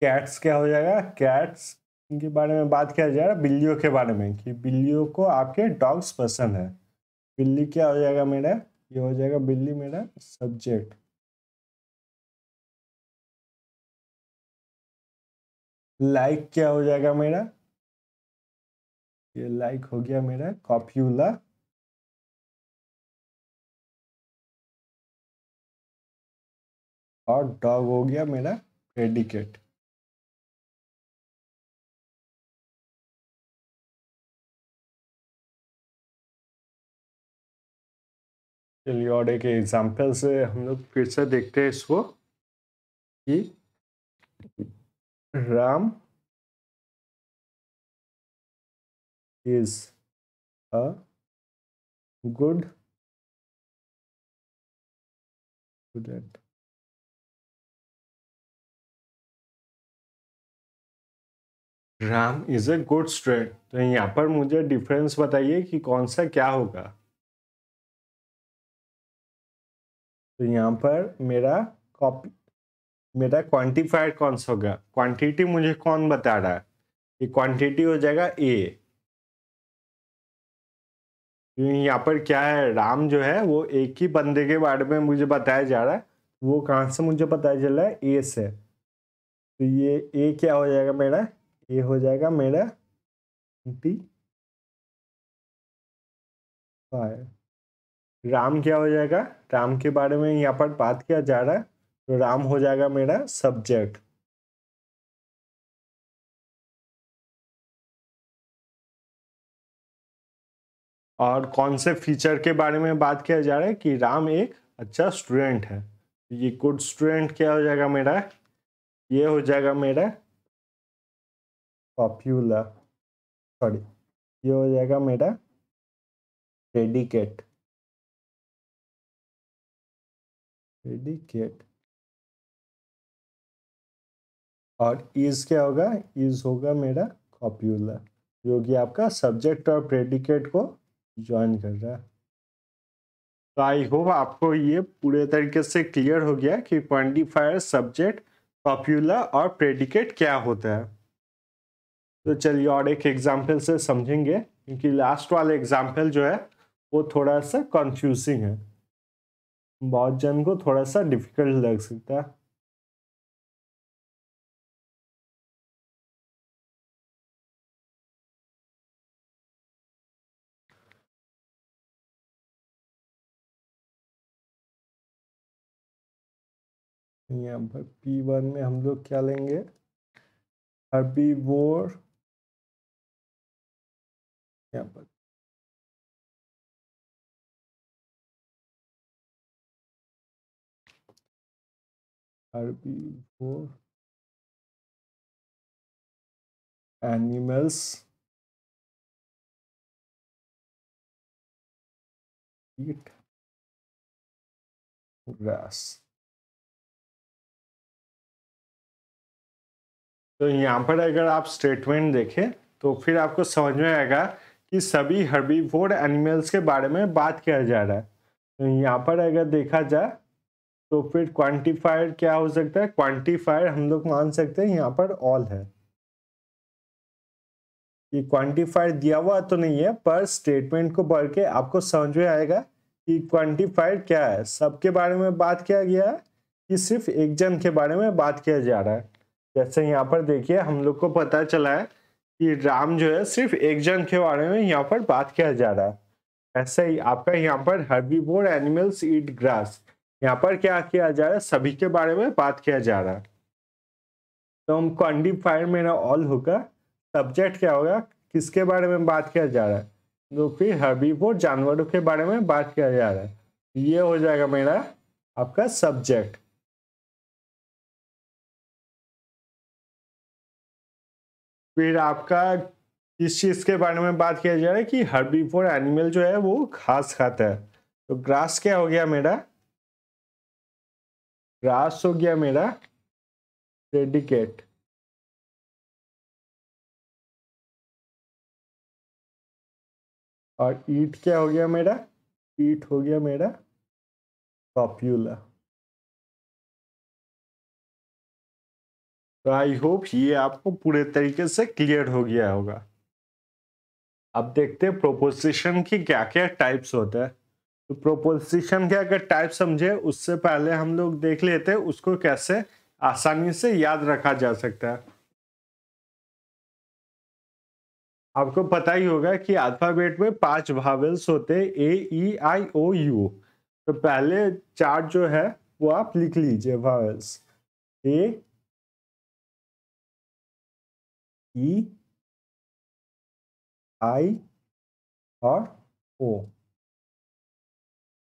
कैट्स क्या हो जाएगा कैट्स इनके बारे में बात किया जा रहा है बिल्लियों के बारे में कि बिल्लियों को आपके डॉग्स पसंद है बिल्ली क्या हो जाएगा मेरा ये हो जाएगा बिल्ली मेरा सब्जेक्ट लाइक क्या हो जाएगा मेरा ये लाइक हो गया मेरा कॉप्यूला और डॉग हो गया मेरा एडिकेट चलिए और एक एग्जाम्पल से हम लोग फिर से देखते हैं इसको कि Ram is a good student. Ram is a good student तो यहाँ पर मुझे डिफरेंस बताइए कि कौन सा क्या होगा तो यहाँ पर मेरा कॉपी मेरा क्वांटिफायर कौन सा होगा क्वांटिटी मुझे कौन बता रहा है कि क्वांटिटी हो जाएगा ए यहाँ पर क्या है राम जो है वो एक ही बंदे के बारे में मुझे बताया जा रहा है वो कहाँ से मुझे बताया चल रहा है ए से तो ये ए क्या हो जाएगा मेरा ए हो जाएगा मेरा टी फाइव राम क्या हो जाएगा राम के बारे में यहाँ पर बात किया जा रहा है तो राम हो जाएगा मेरा सब्जेक्ट और कौन से फीचर के बारे में बात किया जा रहा है कि राम एक अच्छा स्टूडेंट है ये गुड स्टूडेंट क्या हो जाएगा मेरा ये हो जाएगा मेरा पॉप्यूलर सॉरी ये हो जाएगा मेरा डेडिकेट डेडिकेट और इज क्या होगा इज होगा मेरा कॉप्यूलर जो कि आपका सब्जेक्ट और प्रेडिकेट को ज्वाइन कर रहा है तो आई होप आपको ये पूरे तरीके से क्लियर हो गया कि क्वान्टिफायर सब्जेक्ट कॉप्यूलर और प्रेडिकेट क्या होता है तो चलिए और एक एग्जाम्पल से समझेंगे क्योंकि लास्ट वाला एग्जाम्पल जो है वो थोड़ा सा कन्फ्यूजिंग है बहुत जन को थोड़ा सा डिफिकल्ट लग सकता है नहीं है पी वन में हम लोग क्या लेंगे वोर यहाँ पर हर्बीवोर एनिमल्स eat grass तो यहाँ पर अगर आप स्टेटमेंट देखें तो फिर आपको समझ में आएगा कि सभी हर्बीवोर एनिमल्स के बारे में बात किया जा रहा है तो यहाँ पर अगर देखा जाए तो फिर क्वांटिफायर क्या हो सकता है क्वांटिफायर हम लोग मान सकते हैं यहाँ पर ऑल है ये क्वांटिफायर दिया हुआ तो नहीं है पर स्टेटमेंट को पढ़ के आपको समझ में आएगा कि क्वांटिफायर क्या है सबके बारे में बात किया गया है कि सिर्फ एक जन के बारे में बात किया जा रहा है जैसे यहाँ पर देखिए हम लोग को पता चला है कि राम जो है सिर्फ एक जन के बारे में यहाँ पर बात किया जा रहा है ऐसे ही आपका यहाँ पर बोर एनिमल्स ईट ग्रास यहाँ पर क्या किया जा रहा है सभी के बारे में बात किया जा रहा है तो हम क्वान्टिफायर मेरा ऑल होगा सब्जेक्ट क्या होगा किसके बारे में बात किया जा रहा है तो फिर बोर जानवरों के बारे में बात किया जा रहा है ये हो जाएगा मेरा आपका सब्जेक्ट फिर आपका इस चीज़ के बारे में बात किया जा रहा है कि हर्बीफोर एनिमल जो है वो घास खाता है तो ग्रास क्या हो गया मेरा ग्रास हो गया मेरा प्रेडिकेट और ईट क्या हो गया मेरा ईट हो गया मेरा पॉप्यूला तो आई होप ये आपको पूरे तरीके से क्लियर हो गया होगा अब देखते हैं प्रोपोजिशन की क्या क्या टाइप्स होते हैं तो प्रोपोजिशन के अगर टाइप समझे उससे पहले हम लोग देख लेते हैं उसको कैसे आसानी से याद रखा जा सकता है आपको पता ही होगा कि अल्फाबेट में पांच भावेल्स होते ए ई आई ओ यू तो पहले चार जो है वो आप लिख लीजिए भावेल्स ए E, आई और ओ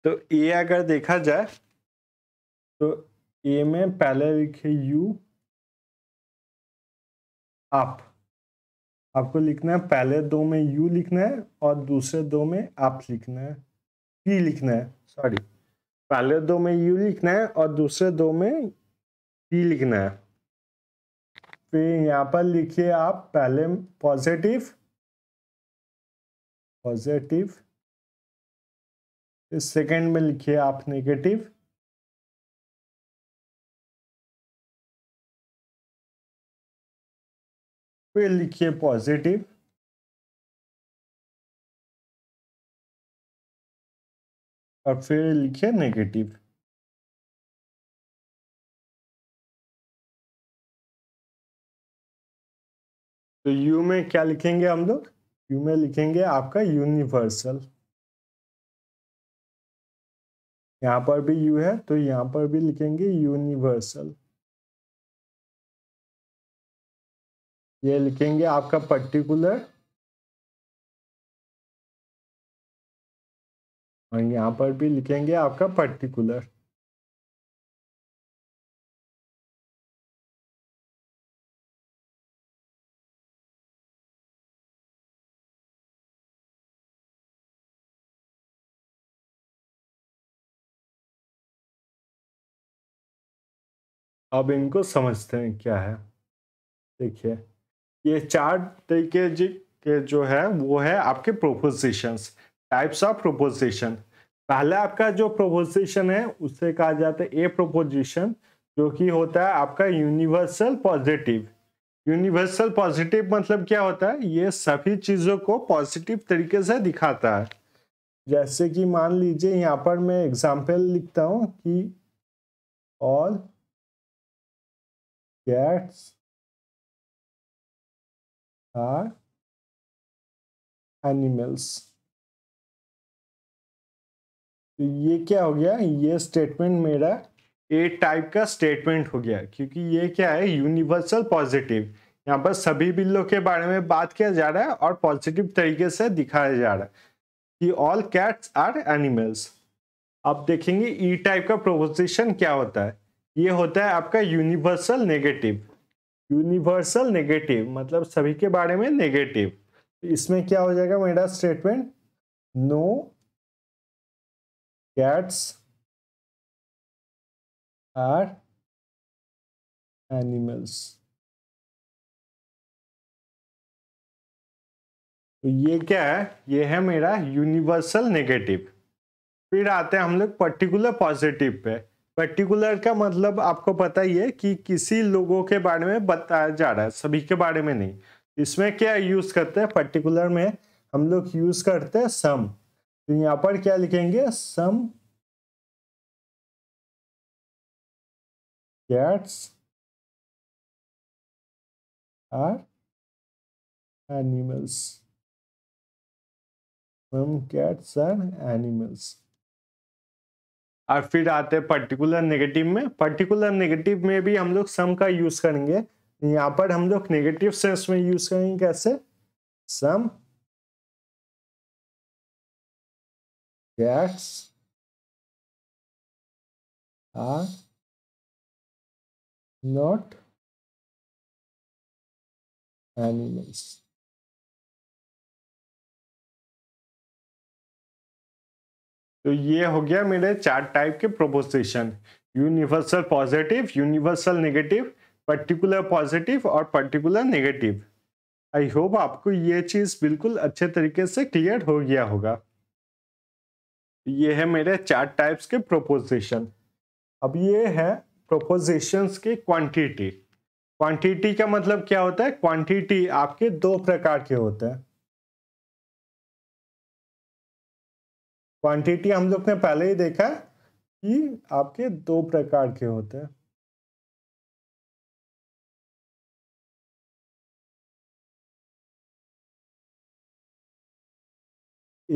तो ए अगर देखा जाए तो ए में पहले लिखे यू आप आपको लिखना है पहले दो में यू लिखना है और दूसरे दो में आप लिखना है पी लिखना है सॉरी पहले दो में यू लिखना है और दूसरे दो में पी लिखना है पे यहाँ पर लिखिए आप पहले पॉजिटिव पॉजिटिव इस सेकेंड में लिखिए आप नेगेटिव फिर लिखिए पॉजिटिव और फिर लिखिए नेगेटिव तो यू में क्या लिखेंगे हम लोग यू में लिखेंगे आपका यूनिवर्सल यहां पर भी यू है तो यहां पर भी लिखेंगे यूनिवर्सल ये लिखेंगे आपका पर्टिकुलर और यहां पर भी लिखेंगे आपका पर्टिकुलर अब इनको समझते हैं क्या है देखिए ये चार तरीके जी के जो है वो है आपके प्रोपोजिशंस टाइप्स ऑफ प्रोपोजिशन पहले आपका जो प्रोपोजिशन है उसे कहा जाता है ए प्रोपोजिशन जो कि होता है आपका यूनिवर्सल पॉजिटिव यूनिवर्सल पॉजिटिव मतलब क्या होता है ये सभी चीज़ों को पॉजिटिव तरीके से दिखाता है जैसे कि मान लीजिए यहाँ पर मैं एग्जाम्पल लिखता हूँ कि और cats are एनिमल्स तो ये क्या हो गया ये स्टेटमेंट मेरा ए टाइप का स्टेटमेंट हो गया क्योंकि ये क्या है यूनिवर्सल पॉजिटिव यहाँ पर सभी बिल्लों के बारे में बात किया जा रहा है और पॉजिटिव तरीके से दिखाया जा रहा है कि ऑल कैट्स आर एनिमल्स अब देखेंगे ई e टाइप का प्रोपोजिशन क्या होता है ये होता है आपका यूनिवर्सल नेगेटिव यूनिवर्सल नेगेटिव मतलब सभी के बारे में नेगेटिव तो इसमें क्या हो जाएगा मेरा statement no cats are animals तो ये क्या है ये है मेरा यूनिवर्सल नेगेटिव फिर आते हैं हम लोग पर्टिकुलर पॉजिटिव पे पर्टिकुलर का मतलब आपको पता ही है कि किसी लोगों के बारे में बताया जा रहा है सभी के बारे में नहीं इसमें क्या यूज करते हैं पर्टिकुलर में हम लोग यूज करते हैं सम तो यहाँ पर क्या लिखेंगे some cats are animals some cats are animals और फिर आते हैं पर्टिकुलर नेगेटिव में पर्टिकुलर नेगेटिव में भी हम लोग सम का यूज करेंगे यहाँ पर हम लोग नेगेटिव सेंस में यूज करेंगे कैसे some cats are not animals तो ये हो गया मेरे चार टाइप के proposition universal positive universal negative particular positive और पर्टिकुलर नेगेटिव आई होप आपको ये चीज़ बिल्कुल अच्छे तरीके से क्लियर हो गया होगा ये है मेरे चार टाइप्स के प्रोपोजिशन अब ये है प्रोपोजिशंस की क्वांटिटी क्वांटिटी का मतलब क्या होता है क्वांटिटी आपके दो प्रकार के होते हैं क्वांटिटी हम लोग ने पहले ही देखा कि आपके दो प्रकार के होते हैं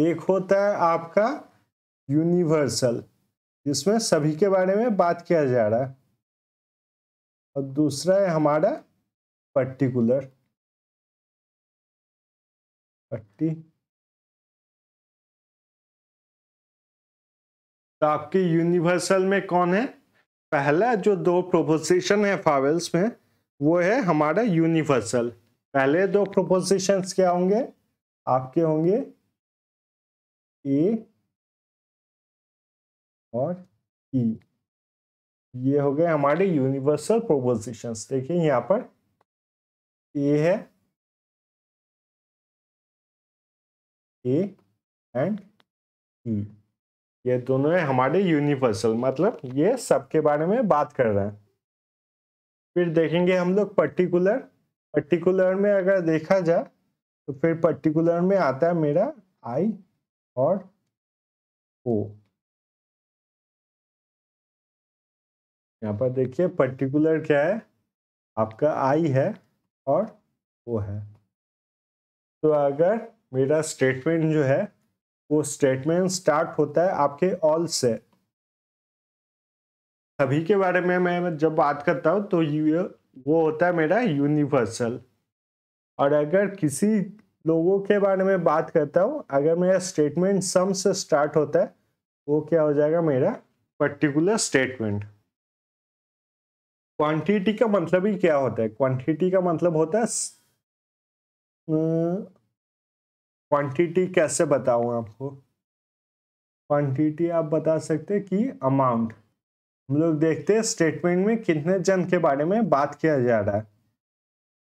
एक होता है आपका यूनिवर्सल जिसमें सभी के बारे में बात किया जा रहा है और दूसरा है हमारा पर्टिकुलर पट्टी तो आपके यूनिवर्सल में कौन है पहला जो दो प्रोपोजिशन है फावेल्स में वो है हमारा यूनिवर्सल पहले दो प्रोपोजिशन क्या होंगे आपके होंगे ए और ई e। ये हो गए हमारे यूनिवर्सल प्रोपोजिशन देखिए यहाँ पर ए है ए एंड ई ये दोनों है हमारे यूनिवर्सल मतलब ये सबके बारे में बात कर रहे हैं फिर देखेंगे हम लोग पर्टिकुलर पर्टिकुलर में अगर देखा जाए तो फिर पर्टिकुलर में आता है मेरा आई और ओ यहाँ पर देखिए पर्टिकुलर क्या है आपका आई है और ओ है तो अगर मेरा स्टेटमेंट जो है वो स्टेटमेंट स्टार्ट होता है आपके ऑल से सभी के बारे में मैं जब बात करता हूँ तो ये वो होता है मेरा यूनिवर्सल और अगर किसी लोगों के बारे में बात करता हूँ अगर मेरा स्टेटमेंट सम से स्टार्ट होता है वो क्या हो जाएगा मेरा पर्टिकुलर स्टेटमेंट क्वांटिटी का मतलब ही क्या होता है क्वांटिटी का मतलब होता है क्वांटिटी कैसे बताऊँ आपको क्वांटिटी आप बता सकते कि अमाउंट हम लोग देखते हैं स्टेटमेंट में कितने जन के बारे में बात किया जा रहा है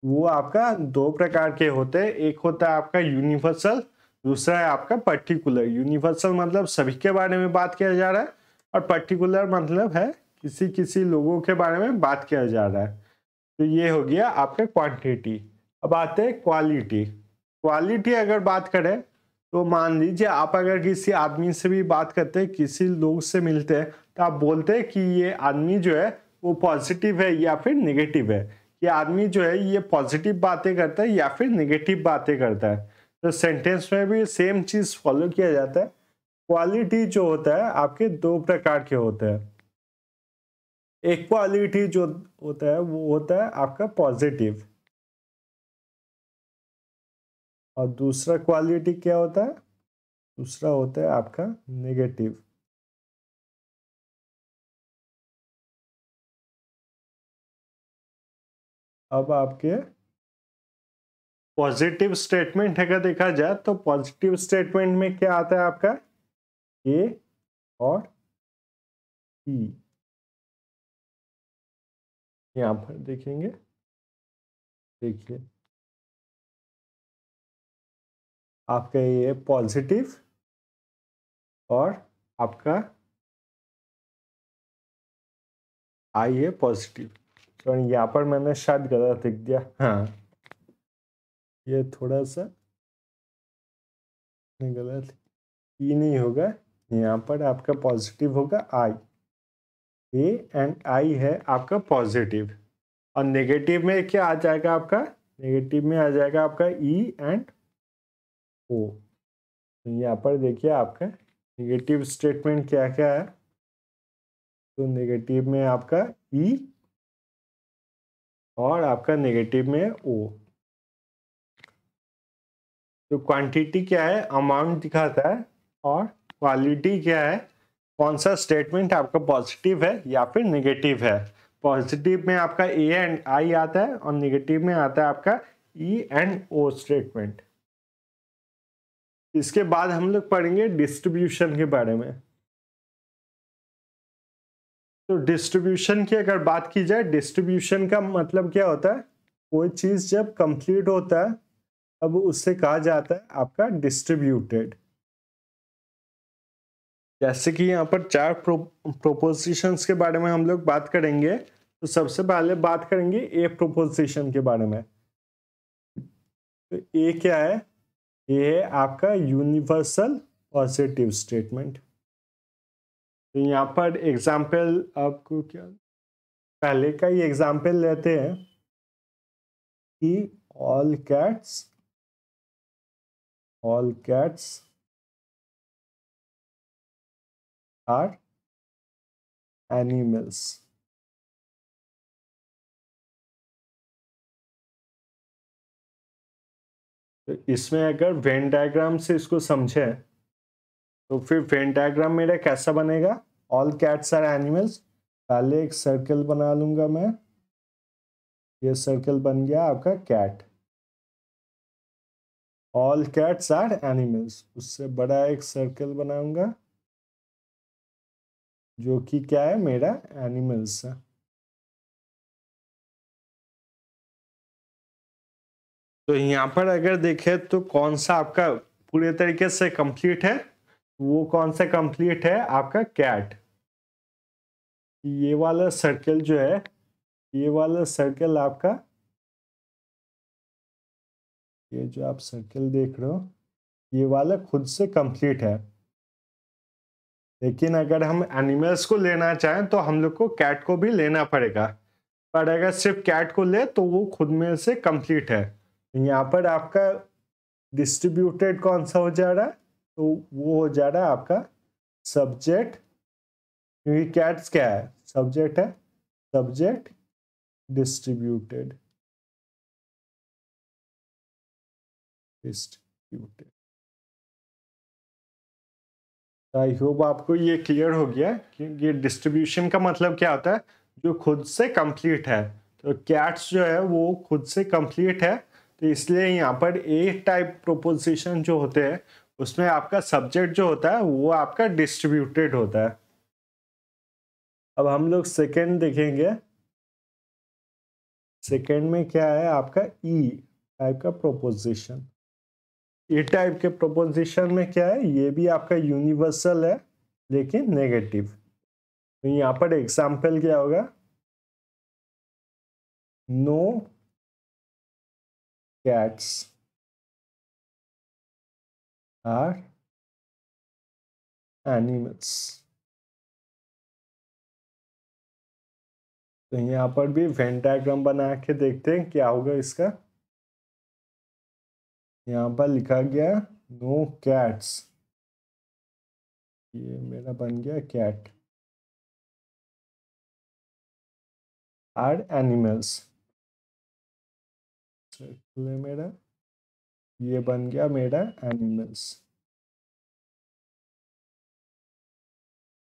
वो आपका दो प्रकार के होते हैं एक होता है आपका यूनिवर्सल दूसरा है आपका पर्टिकुलर यूनिवर्सल मतलब सभी के बारे में बात किया जा रहा है और पर्टिकुलर मतलब है किसी किसी लोगों के बारे में बात किया जा रहा है तो ये हो गया आपका क्वांटिटी अब आते हैं क्वालिटी क्वालिटी अगर बात करें तो मान लीजिए आप अगर किसी आदमी से भी बात करते हैं किसी लोग से मिलते हैं तो आप बोलते हैं कि ये आदमी जो है वो पॉजिटिव है या फिर निगेटिव है ये आदमी जो है ये पॉजिटिव बातें करता है या फिर निगेटिव बातें करता है तो सेंटेंस में भी सेम चीज़ फॉलो किया जाता है क्वालिटी जो होता है आपके दो प्रकार के होते हैं एक क्वालिटी जो होता है वो होता है आपका पॉजिटिव और दूसरा क्वालिटी क्या होता है दूसरा होता है आपका नेगेटिव अब आपके पॉजिटिव स्टेटमेंट अगर देखा जाए तो पॉजिटिव स्टेटमेंट में क्या आता है आपका ए और ई e. यहां पर देखेंगे देखिए आपके ये पॉजिटिव और आपका आई है पॉजिटिव तो यहाँ पर मैंने शायद गलत लिख दिया हाँ ये थोड़ा सा गलत ई e नहीं होगा यहाँ पर आपका पॉजिटिव होगा आई ए एंड आई है आपका पॉजिटिव और नेगेटिव में क्या आ जाएगा आपका नेगेटिव में आ जाएगा आपका ई e एंड ओ तो यहाँ पर देखिए आपका निगेटिव स्टेटमेंट क्या क्या है तो नेगेटिव में आपका ई और आपका नेगेटिव में ओ तो क्वांटिटी क्या है अमाउंट दिखाता है और क्वालिटी क्या है कौन सा स्टेटमेंट आपका पॉजिटिव है या फिर नेगेटिव है पॉजिटिव में आपका ए एंड आई आता है और नेगेटिव में आता है आपका ई एंड ओ स्टेटमेंट इसके बाद हम लोग पढ़ेंगे डिस्ट्रीब्यूशन के बारे में तो डिस्ट्रीब्यूशन की अगर बात की जाए डिस्ट्रीब्यूशन का मतलब क्या होता है कोई चीज़ जब कंप्लीट होता है अब उससे कहा जाता है आपका डिस्ट्रीब्यूटेड जैसे कि यहाँ पर चार प्रो, प्रोपोजिशंस के बारे में हम लोग बात करेंगे तो सबसे पहले बात करेंगे ए प्रोपोजिशन के बारे में तो ए क्या है ये है आपका यूनिवर्सल पॉजिटिव स्टेटमेंट तो यहाँ पर एग्जाम्पल आपको क्या पहले का ही एग्जाम्पल लेते हैं कि all cats all cats are animals इसमें अगर वेन डायग्राम से इसको समझे तो फिर वेन डायग्राम मेरा कैसा बनेगा ऑल कैट्स आर एनिमल्स पहले एक सर्कल बना लूंगा मैं ये सर्कल बन गया आपका cat all cats are animals उससे बड़ा एक सर्कल बनाऊंगा जो कि क्या है मेरा एनिमल्स है तो यहाँ पर अगर देखें तो कौन सा आपका पूरे तरीके से कंप्लीट है वो कौन सा कंप्लीट है आपका कैट ये वाला सर्कल जो है ये वाला सर्कल आपका ये जो आप सर्कल देख रहे हो ये वाला खुद से कंप्लीट है लेकिन अगर हम एनिमल्स को लेना चाहें तो हम लोग को कैट को भी लेना पड़ेगा पर अगर सिर्फ कैट को ले तो वो खुद में से कंप्लीट है यहाँ पर आपका डिस्ट्रीब्यूटेड कौन सा हो जा रहा है तो वो हो जा रहा है आपका सब्जेक्ट क्योंकि कैट्स क्या है सब्जेक्ट है subject distributed distributed I hope आपको ये क्लियर हो गया क्योंकि ये डिस्ट्रीब्यूशन का मतलब क्या होता है जो खुद से कंप्लीट है तो कैट्स जो है वो खुद से कंप्लीट है तो इसलिए यहाँ पर ए टाइप प्रोपोजिशन जो होते हैं उसमें आपका सब्जेक्ट जो होता है वो आपका डिस्ट्रीब्यूटेड होता है अब हम लोग सेकेंड देखेंगे सेकेंड में क्या है आपका ई e टाइप का प्रोपोजिशन ए टाइप के प्रोपोजिशन में क्या है ये भी आपका यूनिवर्सल है लेकिन नेगेटिव तो यहाँ पर एग्जाम्पल क्या होगा नो cats are एनिमल्स तो यहां पर भी वेंटाग्राम बना के देखते हैं क्या होगा इसका यहां पर लिखा गया नो कैट्स ये मेरा बन गया कैट आर एनिमल्स ले मेरा ये बन गया मेरा एनिमल्स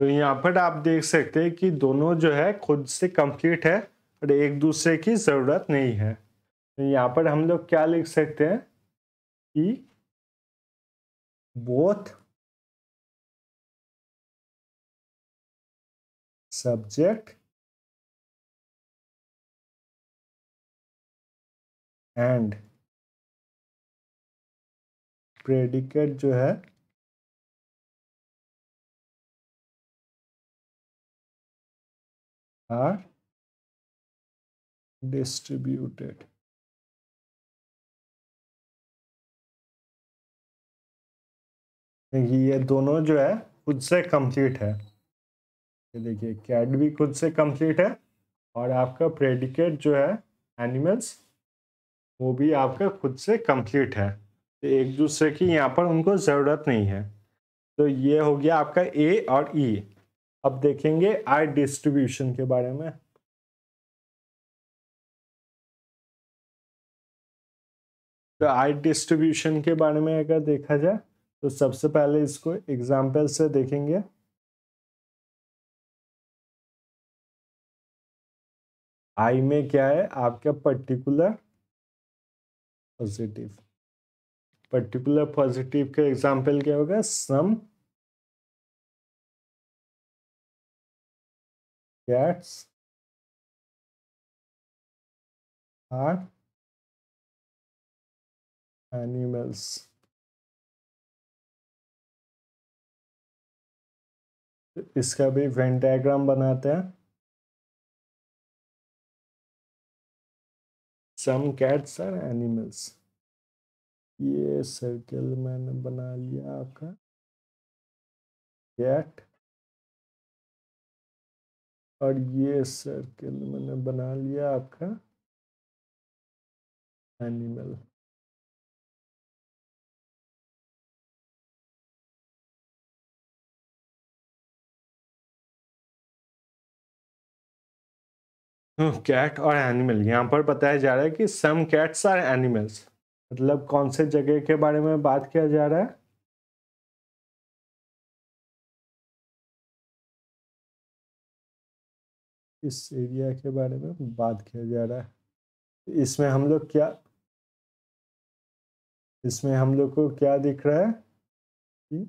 तो यहाँ पर आप देख सकते हैं कि दोनों जो है खुद से कंप्लीट है और एक दूसरे की ज़रूरत नहीं है तो यहाँ पर हम लोग क्या लिख सकते हैं कि बोथ सब्जेक्ट एंड प्रेडिकेट जो है आर डिस्ट्रीब्यूटेड देखिए ये दोनों जो है खुद से कंप्लीट है ये देखिए कैट भी खुद से कंप्लीट है और आपका प्रेडिकेट जो है एनिमल्स वो भी आपका खुद से कंप्लीट है तो एक दूसरे की यहाँ पर उनको ज़रूरत नहीं है तो ये हो गया आपका ए और ई e। अब देखेंगे आई डिस्ट्रीब्यूशन के बारे में तो आई डिस्ट्रीब्यूशन के बारे में अगर देखा जाए तो सबसे पहले इसको एग्जाम्पल से देखेंगे आई में क्या है आपका पर्टिकुलर पॉजिटिव पर्टिकुलर पॉजिटिव का एग्जाम्पल क्या होगा सम कैट्स आर एनिमल्स इसका भी वेन डायग्राम बनाते हैं सम कैट्स आर एनिमल्स ये सर्कल मैंने बना लिया आपका कैट और ये सर्कल मैंने बना लिया आपका एनिमल कैट हम्म, और एनिमल यहाँ पर बताया जा रहा है कि सम कैट्स आर एनिमल्स मतलब कौन से जगह के बारे में बात किया जा रहा है इस एरिया के बारे में बात किया जा रहा है इसमें हम लोग क्या इसमें हम लोग को क्या दिख रहा है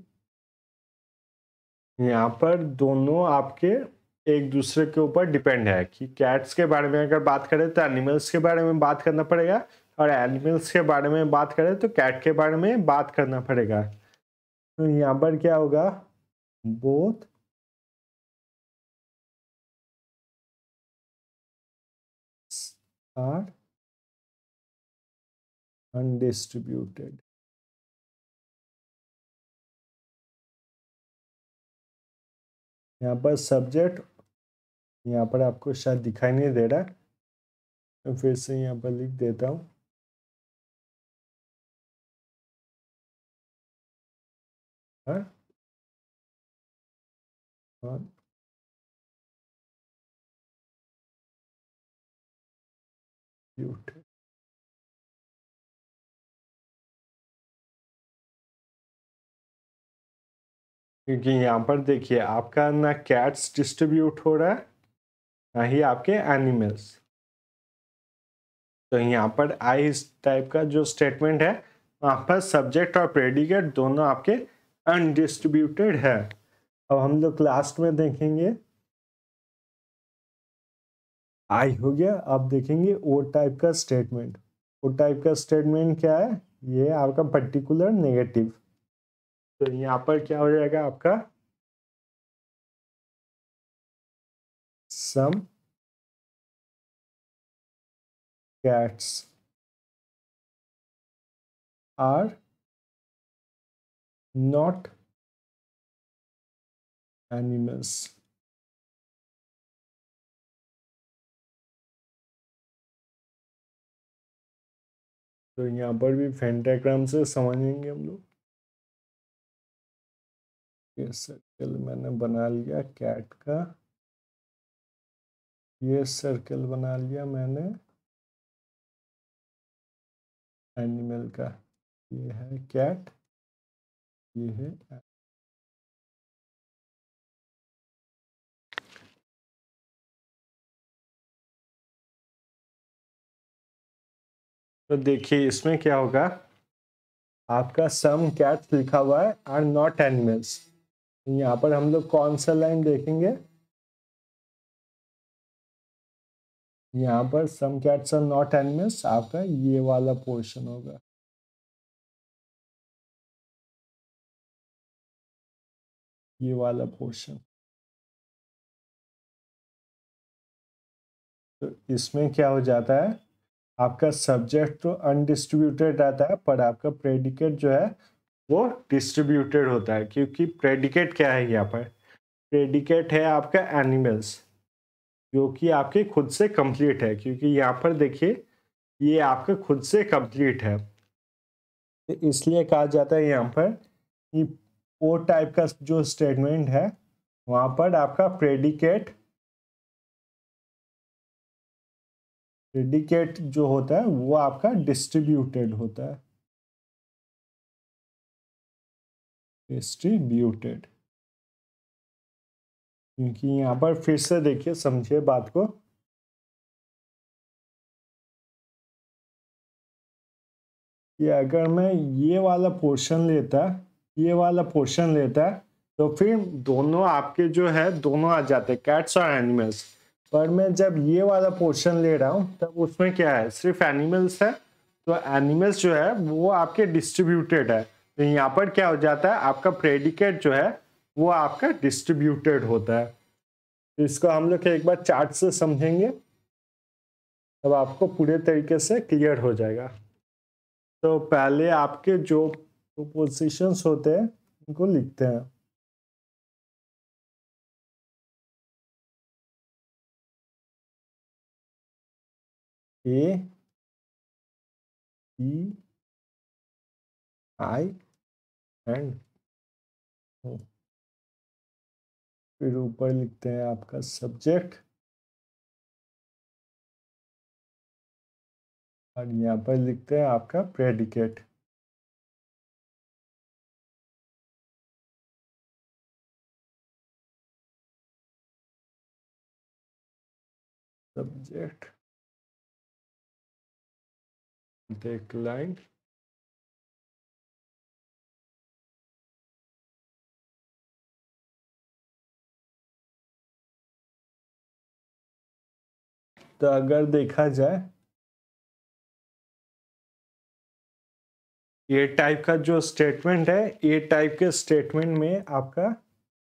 यहाँ पर दोनों आपके एक दूसरे के ऊपर डिपेंड है कि कैट्स के बारे में अगर बात करें तो एनिमल्स के बारे में बात करना पड़ेगा और एनिमल्स के बारे में बात करें तो कैट के बारे में बात करना पड़ेगा तो यहाँ पर क्या होगा बोथ आर अनडिस्ट्रीब्यूटेड यहाँ पर सब्जेक्ट यहाँ पर आपको शायद दिखाई नहीं दे रहा मैं फिर से यहाँ पर लिख देता हूँ हाँ। हाँ। क्योंकि यहाँ पर देखिए आपका ना कैट्स डिस्ट्रीब्यूट हो रहा है ये आपके एनिमल्स तो यहाँ पर आई इस टाइप का जो स्टेटमेंट है वहाँ पर सब्जेक्ट और प्रेडिकेट दोनों आपके अनडिस्ट्रीब्यूटेड है अब हम लोग लास्ट में देखेंगे आई हो गया अब देखेंगे ओ टाइप का स्टेटमेंट ओ टाइप का स्टेटमेंट क्या है ये आपका पर्टिकुलर नेगेटिव तो यहाँ पर क्या हो जाएगा आपका some cats are not animals. तो यहाँ पर भी फेंटाग्राम से समझेंगे हम लोग ये सर्कल मैंने बना लिया कैट का ये सर्कल बना लिया मैंने एनिमल का ये है कैट ये है तो देखिए इसमें क्या होगा आपका सम कैट्स लिखा हुआ है आर नॉट एनिमल्स यहाँ पर हम लोग कौन सा लाइन देखेंगे यहाँ पर some cats are not and miss आपका ये वाला पोर्शन होगा ये वाला पोर्शन तो इसमें क्या हो जाता है आपका सब्जेक्ट तो अनडिस्ट्रीब्यूटेड रहता है पर आपका प्रेडिकेट जो है वो डिस्ट्रीब्यूटेड होता है क्योंकि प्रेडिकेट क्या है यहाँ पर प्रेडिकेट है आपका एनिमल्स जो कि आपके खुद से कंप्लीट है क्योंकि यहाँ पर देखिए ये आपके खुद से कंप्लीट है तो इसलिए कहा जाता है यहाँ पर कि ओ टाइप का जो स्टेटमेंट है वहाँ पर आपका प्रेडिकेट प्रेडिकेट जो होता है वो आपका डिस्ट्रीब्यूटेड होता है डिस्ट्रीब्यूटेड क्योंकि यहाँ पर फिर से देखिए समझिए बात को कि अगर मैं ये वाला पोर्शन लेता ये वाला पोर्शन लेता तो फिर दोनों आपके जो है दोनों आ जाते कैट्स और एनिमल्स पर मैं जब ये वाला पोर्शन ले रहा हूँ तब उसमें क्या है सिर्फ एनिमल्स है तो एनिमल्स जो है वो आपके डिस्ट्रीब्यूटेड है तो यहाँ पर क्या हो जाता है आपका प्रेडिकेट जो है वो आपका डिस्ट्रीब्यूटेड होता है तो इसको हम लोग एक बार चार्ट से समझेंगे तब आपको पूरे तरीके से क्लियर हो जाएगा तो पहले आपके जो प्रोपोजिशंस होते हैं उनको लिखते हैं ए ई आई एंड फिर ऊपर लिखते हैं आपका सब्जेक्ट और यहाँ पर लिखते हैं आपका प्रेडिकेट सब्जेक्ट देख लाइन तो अगर देखा जाए ये टाइप का जो स्टेटमेंट है ये टाइप के स्टेटमेंट में आपका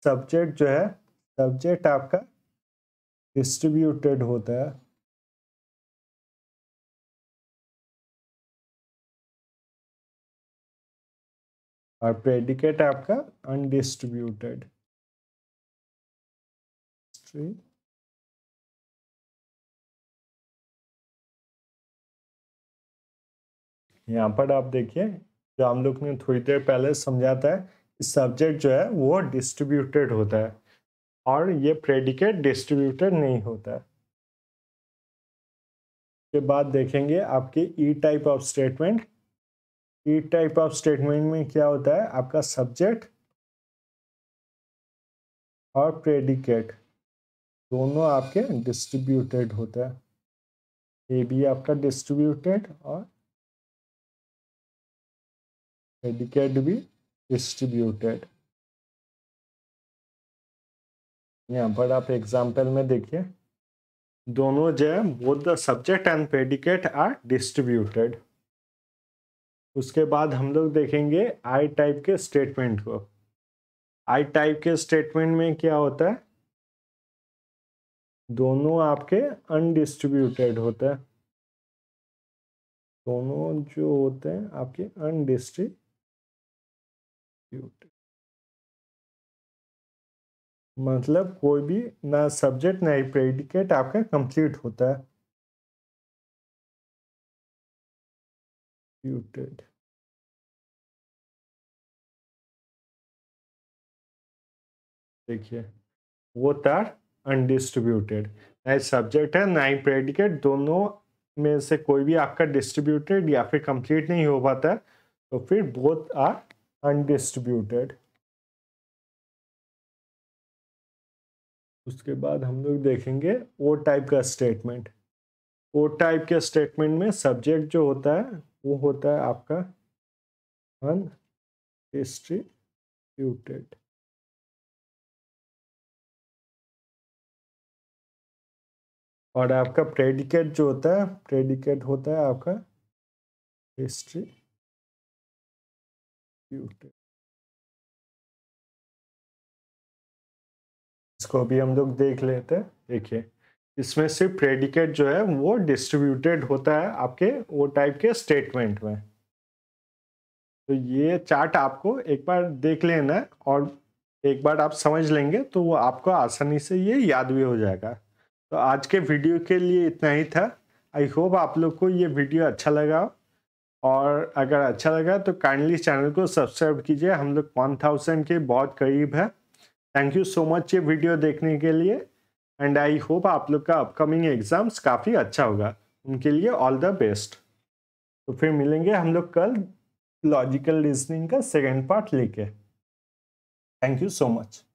सब्जेक्ट जो है सब्जेक्ट आपका डिस्ट्रीब्यूटेड होता है और प्रेडिकेट आपका अनडिस्ट्रीब्यूटेड यहाँ पर आप देखिए जो हम लोग ने थोड़ी देर पहले समझाता है सब्जेक्ट जो है वो डिस्ट्रीब्यूटेड होता है और ये प्रेडिकेट डिस्ट्रीब्यूटेड नहीं होता है के बाद देखेंगे आपके E type of statement E type of statement में क्या होता है आपका सब्जेक्ट और प्रेडिकेट दोनों आपके डिस्ट्रीब्यूटेड होता है ए भी आपका डिस्ट्रीब्यूटेड और it can be distributed यहाँ पर आप एग्जाम्पल में देखिए दोनों जो है both the subject and predicate are distributed उसके बाद हम लोग देखेंगे आई टाइप के स्टेटमेंट को आई टाइप के स्टेटमेंट में क्या होता है दोनों आपके अनडिस्ट्रीब्यूटेड होते हैं दोनों जो होते हैं आपके अनडिस्ट्री मतलब कोई भी ना सब्जेक्ट ना ही प्रेडिकेट आपका कंप्लीट होता है disputed. देखिए वो तार अनडिस्ट्रीब्यूटेड ना सब्जेक्ट है ना ही प्रेडिकेट दोनों में से कोई भी आपका डिस्ट्रीब्यूटेड या फिर कंप्लीट नहीं हो पाता तो फिर बोथ आर अनडिस्ट्रीब्यूटेड उसके बाद हम लोग देखेंगे ओ टाइप का स्टेटमेंट ओ टाइप के स्टेटमेंट में सब्जेक्ट जो होता है वो होता है आपका डिस्ट्रीब्यूटेड और आपका प्रेडिकेट जो होता है प्रेडिकेट होता है आपका डिस्ट्रीब्यूटेड इसको अभी हम लोग देख लेते हैं देखिए इसमें से प्रेडिकेट जो है वो डिस्ट्रीब्यूटेड होता है आपके वो टाइप के स्टेटमेंट में तो ये चार्ट आपको एक बार देख लेना और एक बार आप समझ लेंगे तो वो आपको आसानी से ये याद भी हो जाएगा तो आज के वीडियो के लिए इतना ही था आई होप आप लोग को ये वीडियो अच्छा लगा और अगर अच्छा लगा तो काइंडली चैनल को सब्सक्राइब कीजिए हम लोग वन थाउजेंड के बहुत करीब है थैंक यू सो मच ये वीडियो देखने के लिए एंड आई होप आप लोग का अपकमिंग एग्जाम्स काफ़ी अच्छा होगा उनके लिए ऑल द बेस्ट तो फिर मिलेंगे हम लोग कल लॉजिकल रीजनिंग का सेकेंड पार्ट लेके थैंक यू सो मच